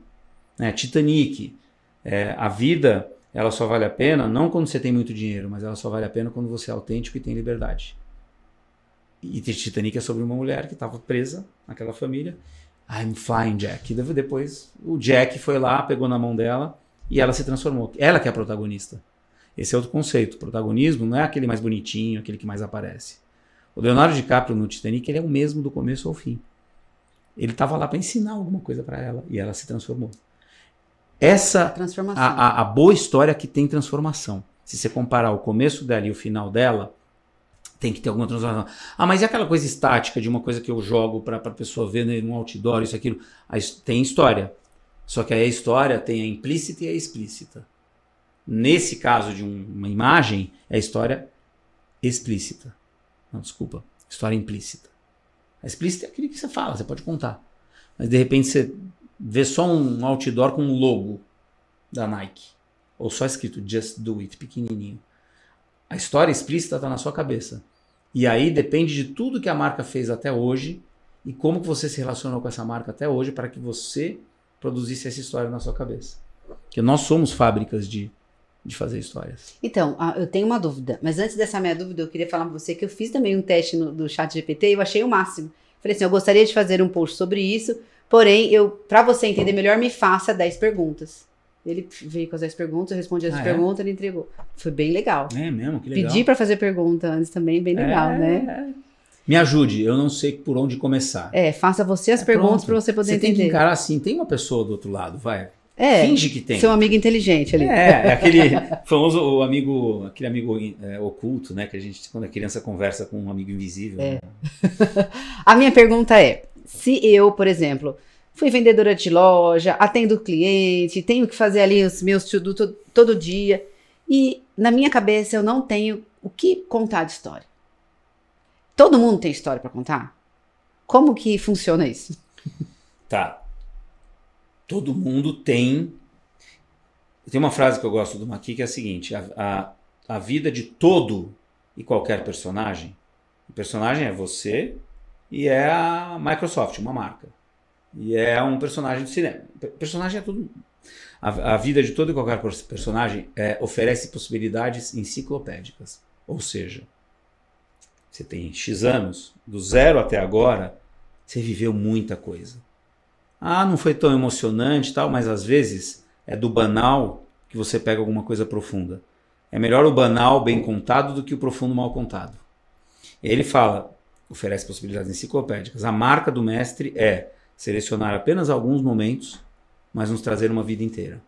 Né? Titanic, é, a vida ela só vale a pena não quando você tem muito dinheiro, mas ela só vale a pena quando você é autêntico e tem liberdade. E Titanic é sobre uma mulher que estava presa naquela família. I'm flying Jack. E depois o Jack foi lá, pegou na mão dela e ela se transformou. Ela que é a protagonista. Esse é outro conceito. O protagonismo não é aquele mais bonitinho, aquele que mais aparece. O Leonardo DiCaprio no Titanic ele é o mesmo do começo ao fim. Ele estava lá para ensinar alguma coisa para ela e ela se transformou. Essa transformação. A, a, a, boa história é que tem transformação. Se você comparar o começo dela e o final dela, tem que ter alguma transformação. Ah, mas e aquela coisa estática de uma coisa que eu jogo para a pessoa ver né, no outdoor, isso, aquilo? Aí, tem história. Só que aí a história tem a implícita e a explícita. Nesse caso de um, uma imagem, é a história explícita. Não, desculpa. História implícita explícita é aquilo que você fala, você pode contar. Mas de repente você vê só um outdoor com um logo da Nike. Ou só escrito Just Do It, pequenininho. A história explícita está na sua cabeça. E aí depende de tudo que a marca fez até hoje e como que você se relacionou com essa marca até hoje para que você produzisse essa história na sua cabeça. Porque nós somos fábricas de de fazer histórias. Então, ah, eu tenho uma dúvida, mas antes dessa minha dúvida, eu queria falar com você que eu fiz também um teste no, do chat GPT e eu achei o máximo. Falei assim, eu gostaria de fazer um post sobre isso, porém, eu para você entender melhor, me faça 10 perguntas. Ele veio com as 10 perguntas, eu respondi as ah, é? perguntas, é? ele entregou. Foi bem legal. É mesmo, que legal. Pedi para fazer pergunta antes também, bem legal, né? é... né? Me ajude, eu não sei por onde começar. É, faça você as é, perguntas para você poder você entender. Você tem que encarar assim, tem uma pessoa do outro lado, vai. É, Finge que tem. Seu amigo inteligente ali. É, é aquele famoso o amigo, aquele amigo é, oculto, né? Que a gente, quando a criança conversa com um amigo invisível. É. Né? a minha pergunta é: se eu, por exemplo, fui vendedora de loja, atendo cliente, tenho que fazer ali os meus estudos todo dia, e na minha cabeça eu não tenho o que contar de história. Todo mundo tem história para contar? Como que funciona isso? Tá todo mundo tem. Tem uma frase que eu gosto do Maqui que é a seguinte: a, a, a vida de todo e qualquer personagem, o personagem é você e é a Microsoft, uma marca. E é um personagem de cinema. Personagem é tudo. A, a vida de todo e qualquer personagem é, oferece possibilidades enciclopédicas. Ou seja, você tem X anos, do zero até agora, você viveu muita coisa. Ah, não foi tão emocionante tal, mas às vezes é do banal que você pega alguma coisa profunda. É melhor o banal bem contado do que o profundo mal contado. ele fala, oferece possibilidades enciclopédicas. A marca do mestre é selecionar apenas alguns momentos, mas nos trazer uma vida inteira.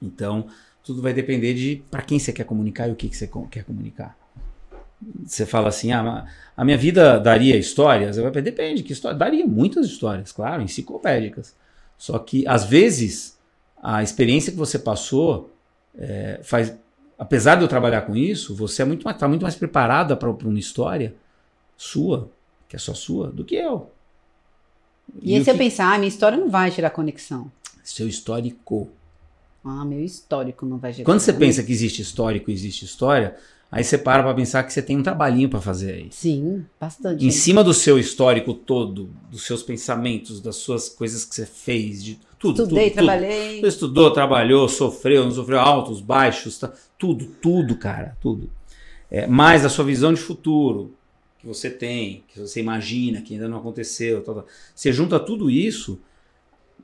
Então, tudo vai depender de para quem você quer comunicar e o que, que você quer comunicar você fala assim, ah, a minha vida daria histórias? Eu, depende, que história? Daria muitas histórias, claro, enciclopédicas. Só que, às vezes, a experiência que você passou é, faz. Apesar de eu trabalhar com isso, você é muito mais, tá muito mais preparada para uma história sua, que é só sua, do que eu. E, e se eu que... pensar, ah, minha história não vai gerar conexão? Seu histórico. Ah, meu histórico não vai gerar Quando você pensa que existe histórico existe história, Aí você para para pensar que você tem um trabalhinho para fazer aí. Sim, bastante. Em cima do seu histórico todo, dos seus pensamentos, das suas coisas que você fez, de tudo. Estudei, tudo, trabalhei. Tudo. Estudou, trabalhou, sofreu, não sofreu altos, baixos, tá, tudo, tudo, cara, tudo. É, mais a sua visão de futuro que você tem, que você imagina, que ainda não aconteceu, tal, tal. você junta tudo isso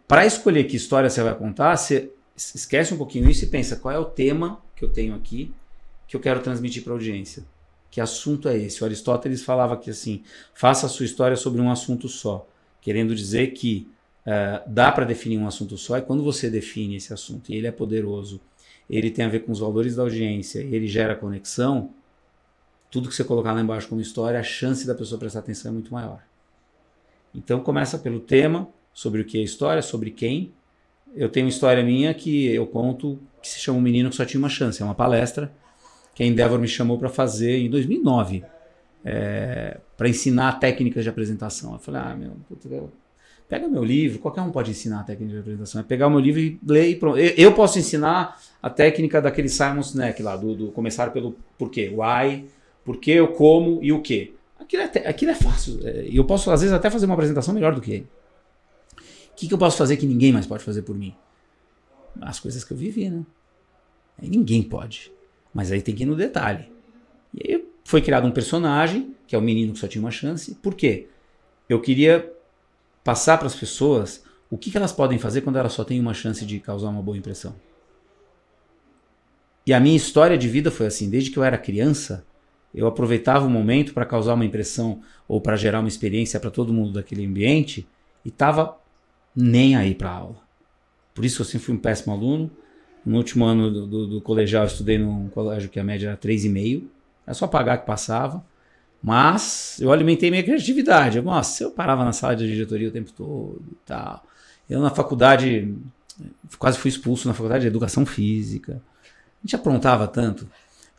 para escolher que história você vai contar, você esquece um pouquinho isso e pensa qual é o tema que eu tenho aqui que eu quero transmitir para a audiência. Que assunto é esse? O Aristóteles falava que assim, faça a sua história sobre um assunto só, querendo dizer que uh, dá para definir um assunto só é quando você define esse assunto e ele é poderoso, ele tem a ver com os valores da audiência, ele gera conexão. Tudo que você colocar lá embaixo como história, a chance da pessoa prestar atenção é muito maior. Então começa pelo tema, sobre o que é história, sobre quem. Eu tenho uma história minha que eu conto que se chama Um Menino que Só Tinha Uma Chance. É uma palestra que a Endeavor me chamou para fazer em 2009, é, para ensinar técnicas de apresentação. Eu falei, ah, meu, pega meu livro, qualquer um pode ensinar a técnica de apresentação. É pegar o meu livro e ler e pronto. Eu, eu posso ensinar a técnica daquele Simon Sinek lá, do, do começar pelo porquê, why, porquê, o como e o que. Aquilo é, aquilo é fácil. É, e eu posso, às vezes, até fazer uma apresentação melhor do que ele. O que, que eu posso fazer que ninguém mais pode fazer por mim? As coisas que eu vivi, né? ninguém pode. Mas aí tem que ir no detalhe. E aí foi criado um personagem, que é o menino que só tinha uma chance. Por quê? Eu queria passar para as pessoas o que, que elas podem fazer quando elas só têm uma chance de causar uma boa impressão. E a minha história de vida foi assim. Desde que eu era criança, eu aproveitava o momento para causar uma impressão ou para gerar uma experiência para todo mundo daquele ambiente e estava nem aí para aula. Por isso eu sempre fui um péssimo aluno no último ano do, do, do colegial, eu estudei num colégio que a média era 3,5. Era só pagar que passava. Mas eu alimentei minha criatividade. Eu, nossa, eu parava na sala de diretoria o tempo todo e tal. Eu na faculdade, quase fui expulso na faculdade de educação física. A gente aprontava tanto.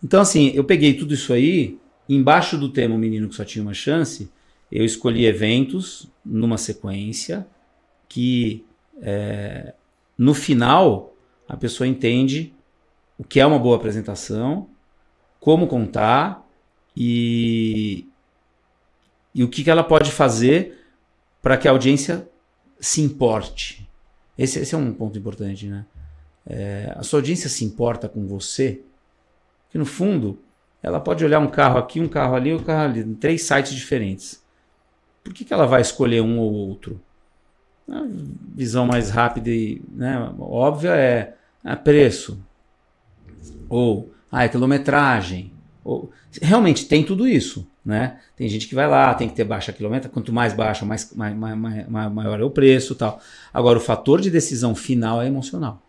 Então, assim, eu peguei tudo isso aí, embaixo do tema O Menino que Só Tinha Uma Chance, eu escolhi eventos numa sequência que é, no final a pessoa entende o que é uma boa apresentação, como contar e, e o que, que ela pode fazer para que a audiência se importe. Esse, esse é um ponto importante, né? É, a sua audiência se importa com você, que no fundo ela pode olhar um carro aqui, um carro ali, um carro ali, em três sites diferentes. Por que, que ela vai escolher um ou outro? A visão mais rápida e né, óbvia é a preço, ou ah, é quilometragem. Ou, realmente tem tudo isso. Né? Tem gente que vai lá, tem que ter baixa quilometragem, quanto mais baixa, mais, mais, mais, maior é o preço tal. Agora, o fator de decisão final é emocional.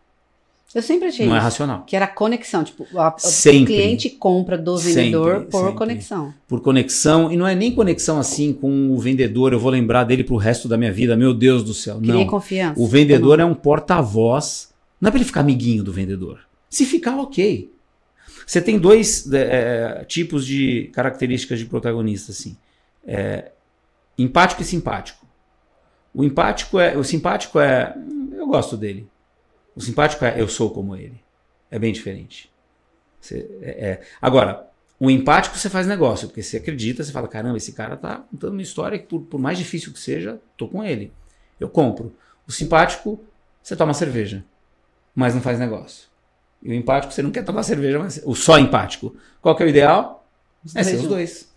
Eu sempre achei Não é isso, é racional. que era conexão, tipo, a, o cliente compra do vendedor sempre, por sempre. conexão. Por conexão, e não é nem conexão assim com o vendedor, eu vou lembrar dele pro resto da minha vida, meu Deus do céu. Cria não. confiança. O vendedor é um porta-voz não é para ele ficar amiguinho do vendedor. Se ficar, ok. Você tem dois é, é, tipos de características de protagonista, assim. É, empático e simpático. O empático é, o simpático é, eu gosto dele. O simpático é, eu sou como ele. É bem diferente. Você, é, é, Agora, o empático você faz negócio, porque você acredita, você fala, caramba, esse cara tá contando uma história que por, por mais difícil que seja, tô com ele. Eu compro. O simpático, você toma cerveja mas não faz negócio. E o empático, você não quer tomar cerveja, mas o só empático. Qual que é o ideal? Os é ser os dois.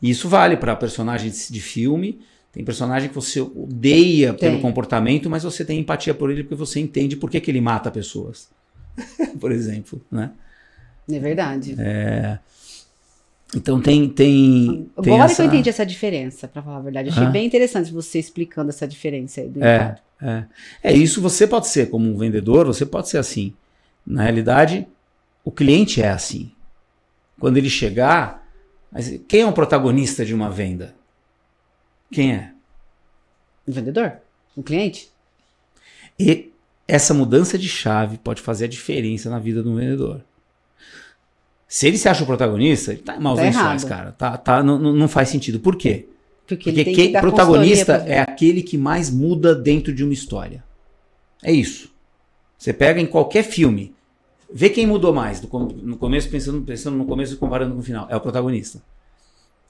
E isso vale para personagens de filme. Tem personagem que você odeia tem. pelo comportamento, mas você tem empatia por ele porque você entende por que, que ele mata pessoas. por exemplo, né? É verdade. É... Então tem. tem, tem Agora essa... que eu entendi essa diferença, para falar a verdade. achei ah. bem interessante você explicando essa diferença aí do é, é. é, isso você pode ser como um vendedor, você pode ser assim. Na realidade, o cliente é assim. Quando ele chegar, quem é o protagonista de uma venda? Quem é? O vendedor? O cliente? E essa mudança de chave pode fazer a diferença na vida do vendedor. Se ele se acha o protagonista, ele tá em maus tá lençóis, cara. Tá, tá, não, não faz sentido. Por quê? Porque, Porque que protagonista é aquele que mais muda dentro de uma história. É isso. Você pega em qualquer filme, vê quem mudou mais, no começo pensando, pensando no começo e comparando com o final, é o protagonista.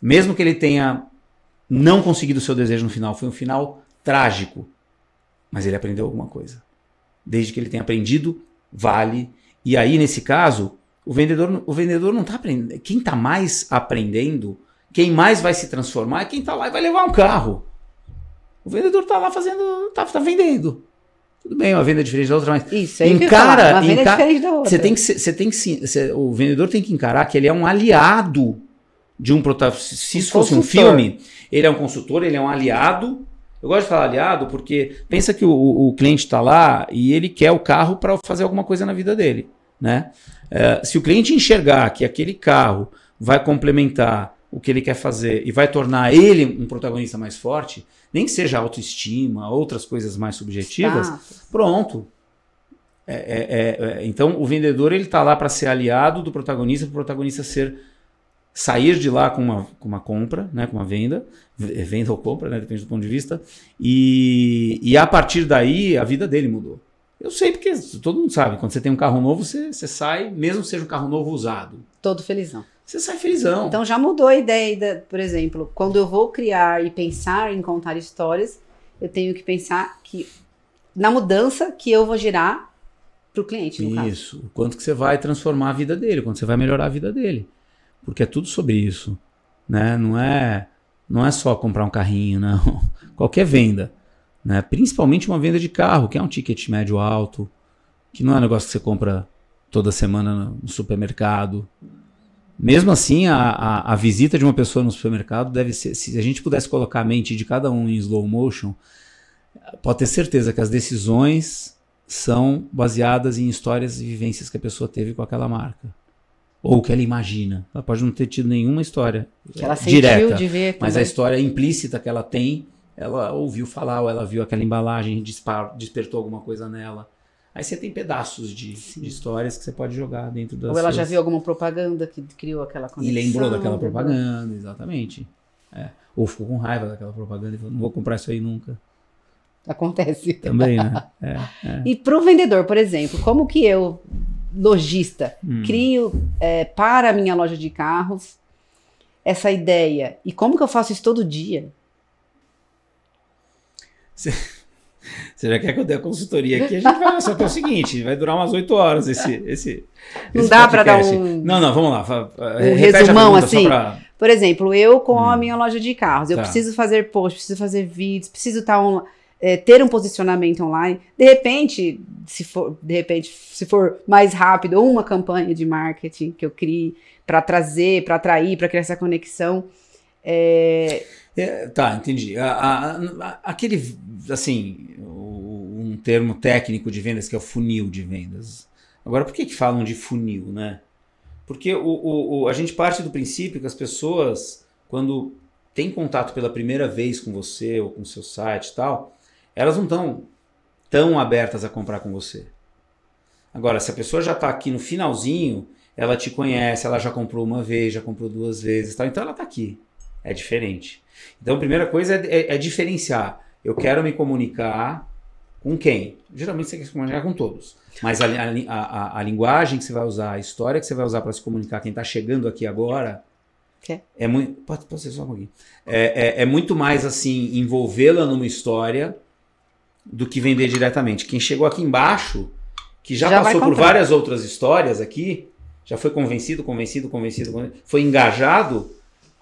Mesmo que ele tenha não conseguido o seu desejo no final, foi um final trágico, mas ele aprendeu alguma coisa. Desde que ele tenha aprendido, vale. E aí nesse caso, o vendedor, o vendedor não está aprendendo. Quem está mais aprendendo, quem mais vai se transformar é quem está lá e vai levar um carro. O vendedor está lá fazendo, está tá vendendo. Tudo bem, uma venda é diferente da outra, mas Isso, é encara, uma venda é diferente da outra. Você tem que, você tem que, cê, o vendedor tem que encarar que ele é um aliado de um protagonista. Se isso um fosse consultor. um filme, ele é um consultor, ele é um aliado. Eu gosto de falar aliado porque pensa que o, o cliente está lá e ele quer o carro para fazer alguma coisa na vida dele, né? É, se o cliente enxergar que aquele carro vai complementar o que ele quer fazer e vai tornar ele um protagonista mais forte, nem que seja autoestima, outras coisas mais subjetivas, pronto. É, é, é, é, então o vendedor ele está lá para ser aliado do protagonista, para o protagonista ser sair de lá com uma, com uma compra, né, com uma venda, venda ou compra, né, depende do ponto de vista, e, e a partir daí a vida dele mudou. Eu sei porque todo mundo sabe, quando você tem um carro novo, você, você sai, mesmo seja um carro novo usado. Todo felizão. Você sai felizão. Então já mudou a ideia, da, por exemplo, quando eu vou criar e pensar em contar histórias, eu tenho que pensar que na mudança que eu vou gerar para o cliente, no Isso, caso. o quanto que você vai transformar a vida dele, quanto você vai melhorar a vida dele. Porque é tudo sobre isso, né? Não é, não é só comprar um carrinho, não. Qualquer venda né? Principalmente uma venda de carro, que é um ticket médio alto, que não é um negócio que você compra toda semana no supermercado. Mesmo assim, a, a, a, visita de uma pessoa no supermercado deve ser. Se a gente pudesse colocar a mente de cada um em slow motion, pode ter certeza que as decisões são baseadas em histórias e vivências que a pessoa teve com aquela marca. Ou que ela imagina. Ela pode não ter tido nenhuma história que ela direta, de ver mas a história implícita que ela tem ela ouviu falar, ou ela viu aquela embalagem, despertou alguma coisa nela. Aí você tem pedaços de, de, histórias que você pode jogar dentro das. Ou ela suas... já viu alguma propaganda que criou aquela conexão. E lembrou daquela propaganda, exatamente. É. Ou ficou com raiva daquela propaganda e falou: não vou comprar isso aí nunca. Acontece. Também, né? É, é. E para o vendedor, por exemplo, como que eu, lojista, hum. crio é, para a minha loja de carros essa ideia? E como que eu faço isso todo dia? Você, já quer que eu dê a consultoria aqui? A gente vai só que é o seguinte, vai durar umas 8 horas esse. esse, não dá para dar um. Não, não, vamos lá. Um resumão assim. Pra... Por exemplo, eu com hum. a minha loja de carros, eu tá. preciso fazer posts, preciso fazer vídeos, preciso tá É, ter um posicionamento online, de repente, se for, de repente, se for mais rápido, ou uma campanha de marketing que eu crie para trazer, para atrair, para criar essa conexão, é... É, tá, entendi. A, a, a, aquele, assim, um termo técnico de vendas que é o funil de vendas. Agora, por que, que falam de funil, né? Porque o, o, o a gente parte do princípio que as pessoas, quando têm contato pela primeira vez com você ou com seu site e tal, elas não estão tão abertas a comprar com você. Agora, se a pessoa já está aqui no finalzinho, ela te conhece, ela já comprou uma vez, já comprou duas vezes, tal, então ela está aqui. É diferente. Então, a primeira coisa é, é, é diferenciar. Eu quero me comunicar com quem? Geralmente você quer se comunicar com todos. Mas a, a, a, a linguagem que você vai usar, a história que você vai usar para se comunicar, quem está chegando aqui agora, é, é muito. Pode, pode ser só um pouquinho. É, é, é muito mais assim, envolvê-la numa história do que vender diretamente. Quem chegou aqui embaixo, que já, já passou por várias outras histórias aqui, já foi convencido, convencido, convencido, convencido foi engajado,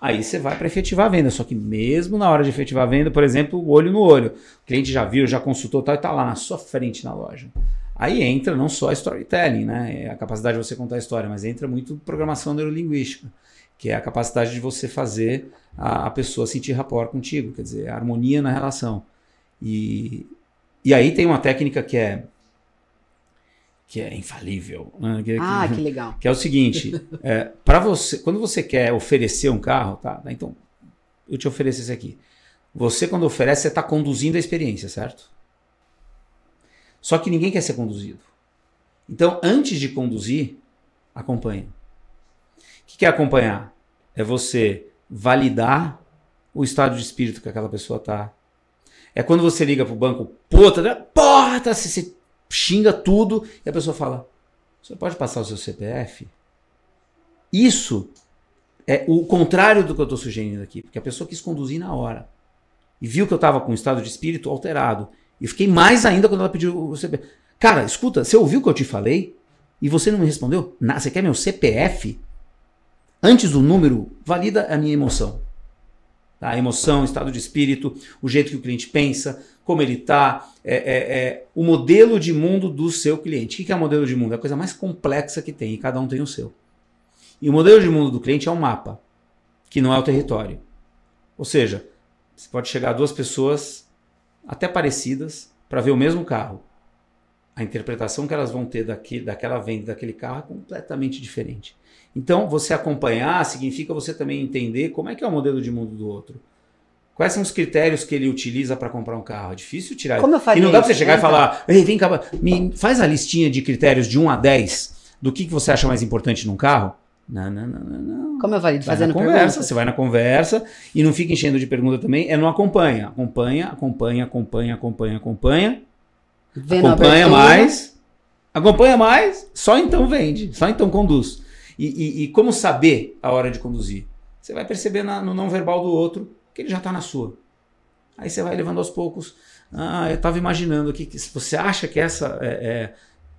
Aí você vai para efetivar a venda. Só que mesmo na hora de efetivar a venda, por exemplo, olho no olho. O cliente já viu, já consultou tal e está lá na sua frente na loja. Aí entra não só storytelling, né? É a capacidade de você contar a história, mas entra muito programação neurolinguística, que é a capacidade de você fazer a, a pessoa sentir rapport contigo, quer dizer, harmonia na relação. E, e aí tem uma técnica que é que é infalível. Né? Que, é ah, que, que, legal. Que é o seguinte, é, para você, quando você quer oferecer um carro, tá? Né, então, eu te ofereço esse aqui. Você quando oferece, você está conduzindo a experiência, certo? Só que ninguém quer ser conduzido. Então, antes de conduzir, acompanha. O que é acompanhar? É você validar o estado de espírito que aquela pessoa tá. É quando você liga pro banco, puta, né, porra, tá, se xinga tudo e a pessoa fala: você pode passar o seu CPF? Isso é o contrário do que eu estou sugerindo aqui, porque a pessoa quis conduzir na hora e viu que eu estava com um estado de espírito alterado. E fiquei mais ainda quando ela pediu o CPF. Cara, escuta, você ouviu o que eu te falei e você não me respondeu? Na, você quer meu CPF? Antes do número, valida a minha emoção. Tá? A emoção, estado de espírito, o jeito que o cliente pensa, como ele está, é, é, é, o modelo de mundo do seu cliente. O que é o modelo de mundo? É a coisa mais complexa que tem e cada um tem o seu. E o modelo de mundo do cliente é um mapa, que não é o território. Ou seja, você pode chegar a duas pessoas até parecidas para ver o mesmo carro. A interpretação que elas vão ter daqui, daquela venda daquele carro é completamente diferente. Então, você acompanhar significa você também entender como é que é o modelo de mundo do outro. Quais são os critérios que ele utiliza para comprar um carro? É difícil tirar. Como eu faria e não dá para você chegar e falar, ei, vem cá, me faz a listinha de critérios de 1 a 10 do que, que você acha mais importante num carro. Não, não, não, não. Como eu valido fazendo conversa, Você vai na conversa e não fica enchendo de pergunta também. É não acompanha. Acompanha, acompanha, acompanha, acompanha, acompanha. Vendo acompanha mais. Acompanha mais. Só então vende. Só então conduz. E, e, e como saber a hora de conduzir? Você vai perceber na, no não verbal do outro que ele já está na sua. Aí você vai levando aos poucos. Ah, eu estava imaginando aqui que se você acha que essa é, é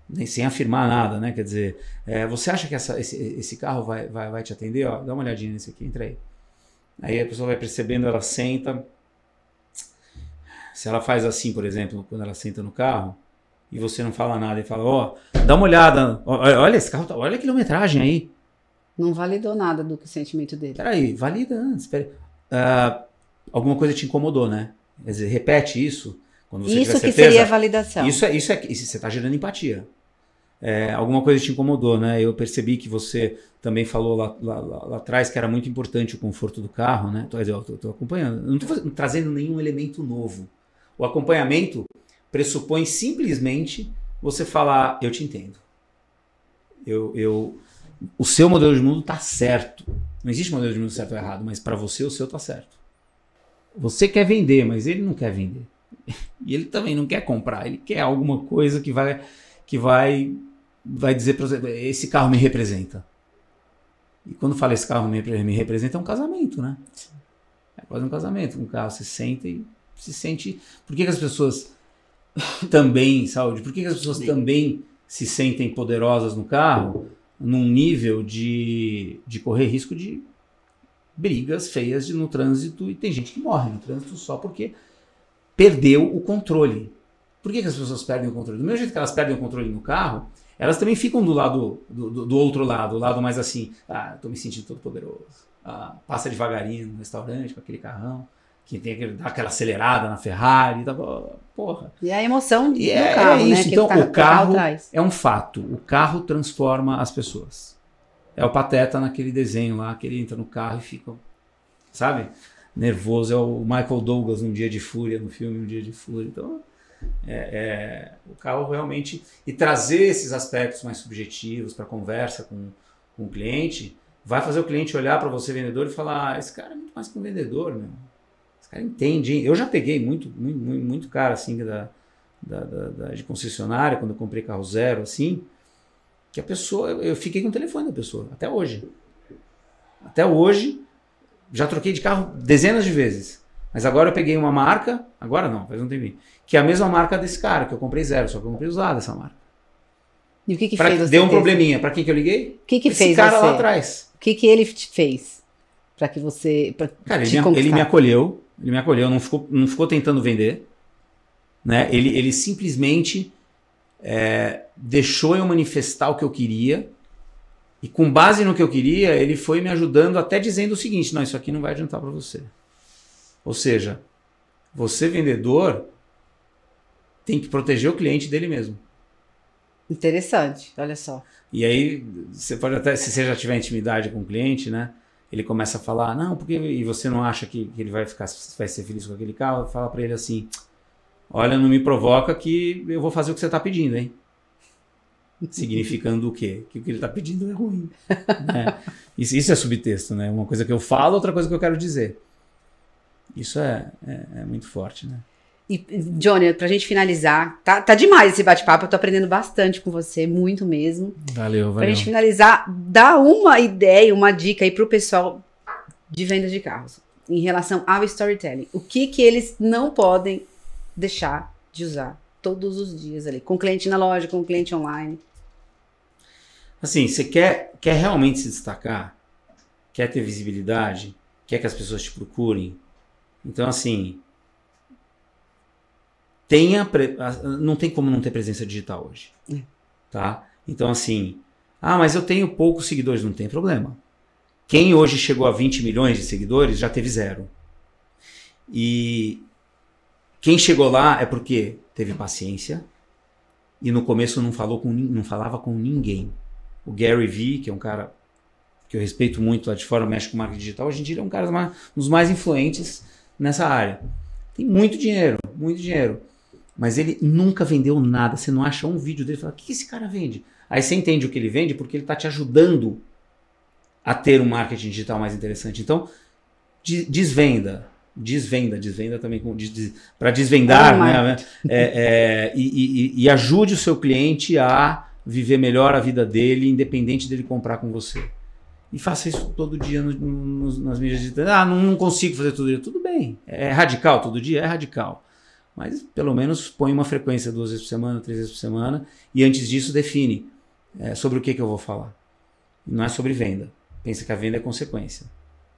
nem sem afirmar nada, né? Quer dizer, é, você acha que essa, esse, esse, carro vai, vai, vai te atender? Ó, dá uma olhadinha nesse aqui, entra aí. Aí a pessoa vai percebendo, ela senta. Se ela faz assim, por exemplo, quando ela senta no carro, e você não fala nada e fala, ó, oh, dá uma olhada, olha esse carro, tá, olha a quilometragem aí. Não validou nada do sentimento dele. Peraí, valida antes. Ah, alguma coisa te incomodou, né? Quer dizer, repete isso. Quando você isso que certeza, seria validação. Isso é, isso é, isso você está gerando empatia. É, alguma coisa te incomodou, né? Eu percebi que você também falou lá, lá, lá, lá atrás que era muito importante o conforto do carro, né? Estou acompanhando. não estou trazendo nenhum elemento novo. O acompanhamento pressupõe simplesmente você falar: eu te entendo. Eu, eu, o seu modelo de mundo está certo. Não existe modelo de mundo certo ou errado, mas para você o seu está certo. Você quer vender, mas ele não quer vender. E ele também não quer comprar. Ele quer alguma coisa que vai, que vai, vai dizer para você: esse carro me representa. E quando fala esse carro me, me representa, é um casamento, né? É quase um casamento. Um carro se sente e se sente. Por que, que as pessoas também em saúde? Por que, que as pessoas Sim. também se sentem poderosas no carro num nível de, de correr risco de brigas feias de, no trânsito e tem gente que morre no trânsito só porque perdeu o controle. Por que, que as pessoas perdem o controle? Do mesmo jeito que elas perdem o controle no carro, elas também ficam do lado do, do, outro lado, o lado mais assim, ah, tô me sentindo todo poderoso. Ah, passa devagarinho no restaurante com aquele carrão que tem que dar aquela acelerada na Ferrari, tá, porra. E é a emoção do é, carro, é né, isso. Né? Então, tá, o carro, carro é um fato. O carro transforma as pessoas. É o Pateta naquele desenho lá, que ele entra no carro e fica, sabe? Nervoso. É o Michael Douglas num dia de fúria, no filme Um Dia de Fúria. Então, é, é, o carro realmente... E trazer esses aspectos mais subjetivos para conversa com, com o cliente, vai fazer o cliente olhar para você, vendedor, e falar, ah, esse cara é muito mais que um vendedor, meu cara entende, hein? Eu já peguei muito, muito, muito cara assim da, da, da, de concessionária, quando eu comprei carro zero, assim, que a pessoa. Eu, eu fiquei com o telefone da pessoa, até hoje. Até hoje, já troquei de carro dezenas de vezes. Mas agora eu peguei uma marca, agora não, faz um tempinho, que é a mesma marca desse cara, que eu comprei zero, só que eu comprei usada essa marca. E o que que pra, fez? Deu um probleminha. Para quem que eu liguei? O que que Esse fez cara você? lá atrás. O que que ele te fez? Para que você... Pra cara, ele me, ele me acolheu, ele me acolheu, não ficou, não ficou tentando vender. Né? Ele, ele simplesmente é, deixou eu manifestar o que eu queria. E com base no que eu queria, ele foi me ajudando até dizendo o seguinte: não, isso aqui não vai adiantar para você. Ou seja, você vendedor tem que proteger o cliente dele mesmo. Interessante, olha só. E aí, você pode até, se você já tiver intimidade com o cliente, né? ele começa a falar, não, porque e você não acha que, que ele vai ficar vai ser feliz com aquele carro? Fala para ele assim: "Olha, não me provoca que eu vou fazer o que você está pedindo, hein?" Significando o quê? Que o que ele está pedindo é ruim. Né? Isso, isso, é subtexto, né? Uma coisa que eu falo, outra coisa que eu quero dizer. Isso é, é, é muito forte, né? E, Johnny, pra gente finalizar, tá, tá demais esse bate-papo, eu tô aprendendo bastante com você, muito mesmo. Valeu, valeu. Pra gente finalizar, dá uma ideia, uma dica aí pro pessoal de vendas de carros, em relação ao storytelling. O que que eles não podem deixar de usar todos os dias ali, com cliente na loja, com cliente online? Assim, você quer, quer realmente se destacar? Quer ter visibilidade? Quer que as pessoas te procurem? Então, assim, tenha pre... não tem como não ter presença digital hoje. É. Tá? Então assim, ah, mas eu tenho poucos seguidores, não tem problema. Quem hoje chegou a 20 milhões de seguidores já teve zero. E quem chegou lá é porque teve paciência e no começo não falou com não falava com ninguém. O Gary Vee, que é um cara que eu respeito muito lá de fora, mexe com marketing digital, hoje em dia ele é um cara um dos mais influentes nessa área. Tem muito dinheiro, muito dinheiro mas ele nunca vendeu nada. Você não acha um vídeo dele e fala: o que esse cara vende? Aí você entende o que ele vende porque ele está te ajudando a ter um marketing digital mais interessante. Então, desvenda. Desvenda, desvenda também des, para desvendar, né? É, é, e, e, e ajude o seu cliente a viver melhor a vida dele, independente dele comprar com você. E faça isso todo dia no, no, nas mídias digitais. Ah, não, não, consigo fazer todo dia. Tudo bem. É radical todo dia? É radical. Mas pelo menos põe uma frequência duas vezes por semana, três vezes por semana, e antes disso define é, sobre o que, que eu vou falar. Não é sobre venda. Pensa que a venda é consequência.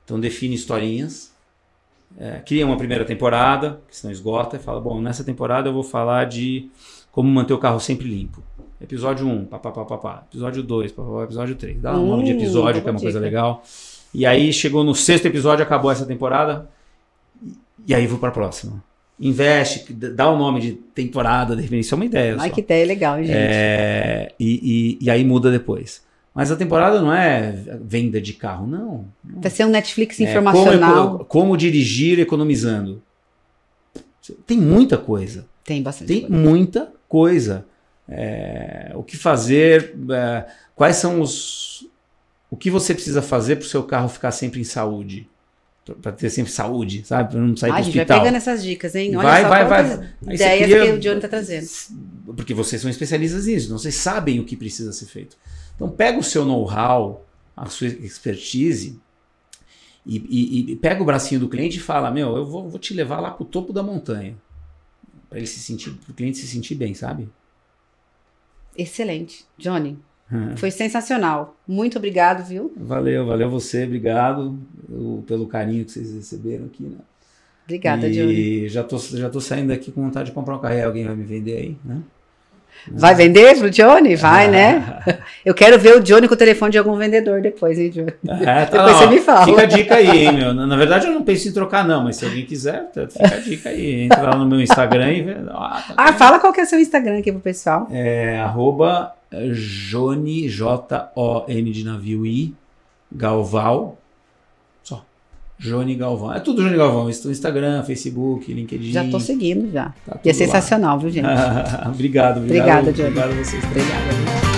Então define historinhas, é, cria uma primeira temporada, que senão esgota, e fala: bom, nessa temporada eu vou falar de como manter o carro sempre limpo. Episódio 1, papapá, episódio 2, episódio 3. Dá um nome de uh, episódio, que é uma coisa legal. E aí chegou no sexto episódio, acabou essa temporada. E aí vou para a próxima investe, dá o nome de temporada, de repente, isso é uma ideia. Ai, só. que ideia legal, gente. É, e, e, e, aí muda depois. Mas a temporada não é venda de carro, não. não. ser um Netflix informacional. É, como, como, dirigir economizando. Tem muita coisa. Tem bastante. Tem coisa. muita coisa. É, o que fazer, é, quais são os. O que você precisa fazer para o seu carro ficar sempre em saúde? para ter sempre saúde, sabe? Pra não sair do hospital. A gente vai pegando essas dicas, hein? Olha vai, só vai, vai. ideias que o Johnny tá trazendo. Porque vocês são especialistas nisso, vocês sabem o que precisa ser feito. Então pega o seu know-how, a sua expertise e, e, e, pega o bracinho do cliente e fala, meu, eu vou, vou te levar lá pro topo da montanha. para ele se sentir, pro cliente se sentir bem, sabe? Excelente. Johnny, Foi sensacional. Muito obrigado, viu? Valeu, valeu você, obrigado pelo carinho que vocês receberam aqui, né? Obrigada, e já tô, já tô saindo aqui com vontade de comprar um carro. Alguém vai me vender aí, né? Vai vender pro Johnny? Vai, ah. né? Eu quero ver o Johnny com o telefone de algum vendedor depois, hein, Johnny? É, tá depois você me fala. Fica a dica aí, hein, meu. Na verdade, eu não penso em trocar, não, mas se alguém quiser, tá, fica a dica aí. Entra lá no meu Instagram e vê. Ah, tá ah fala qual que é o seu Instagram aqui pro pessoal. É arroba Joni, J-O-N de navio I, Galval. Só. Joni Galvão. É tudo Joni Galvão. Instagram, Facebook, LinkedIn. Já tô seguindo já. Tá e é sensacional, lá. viu, gente? obrigado, obrigado. Obrigada, Jone. Obrigado a vocês. Obrigada, gente.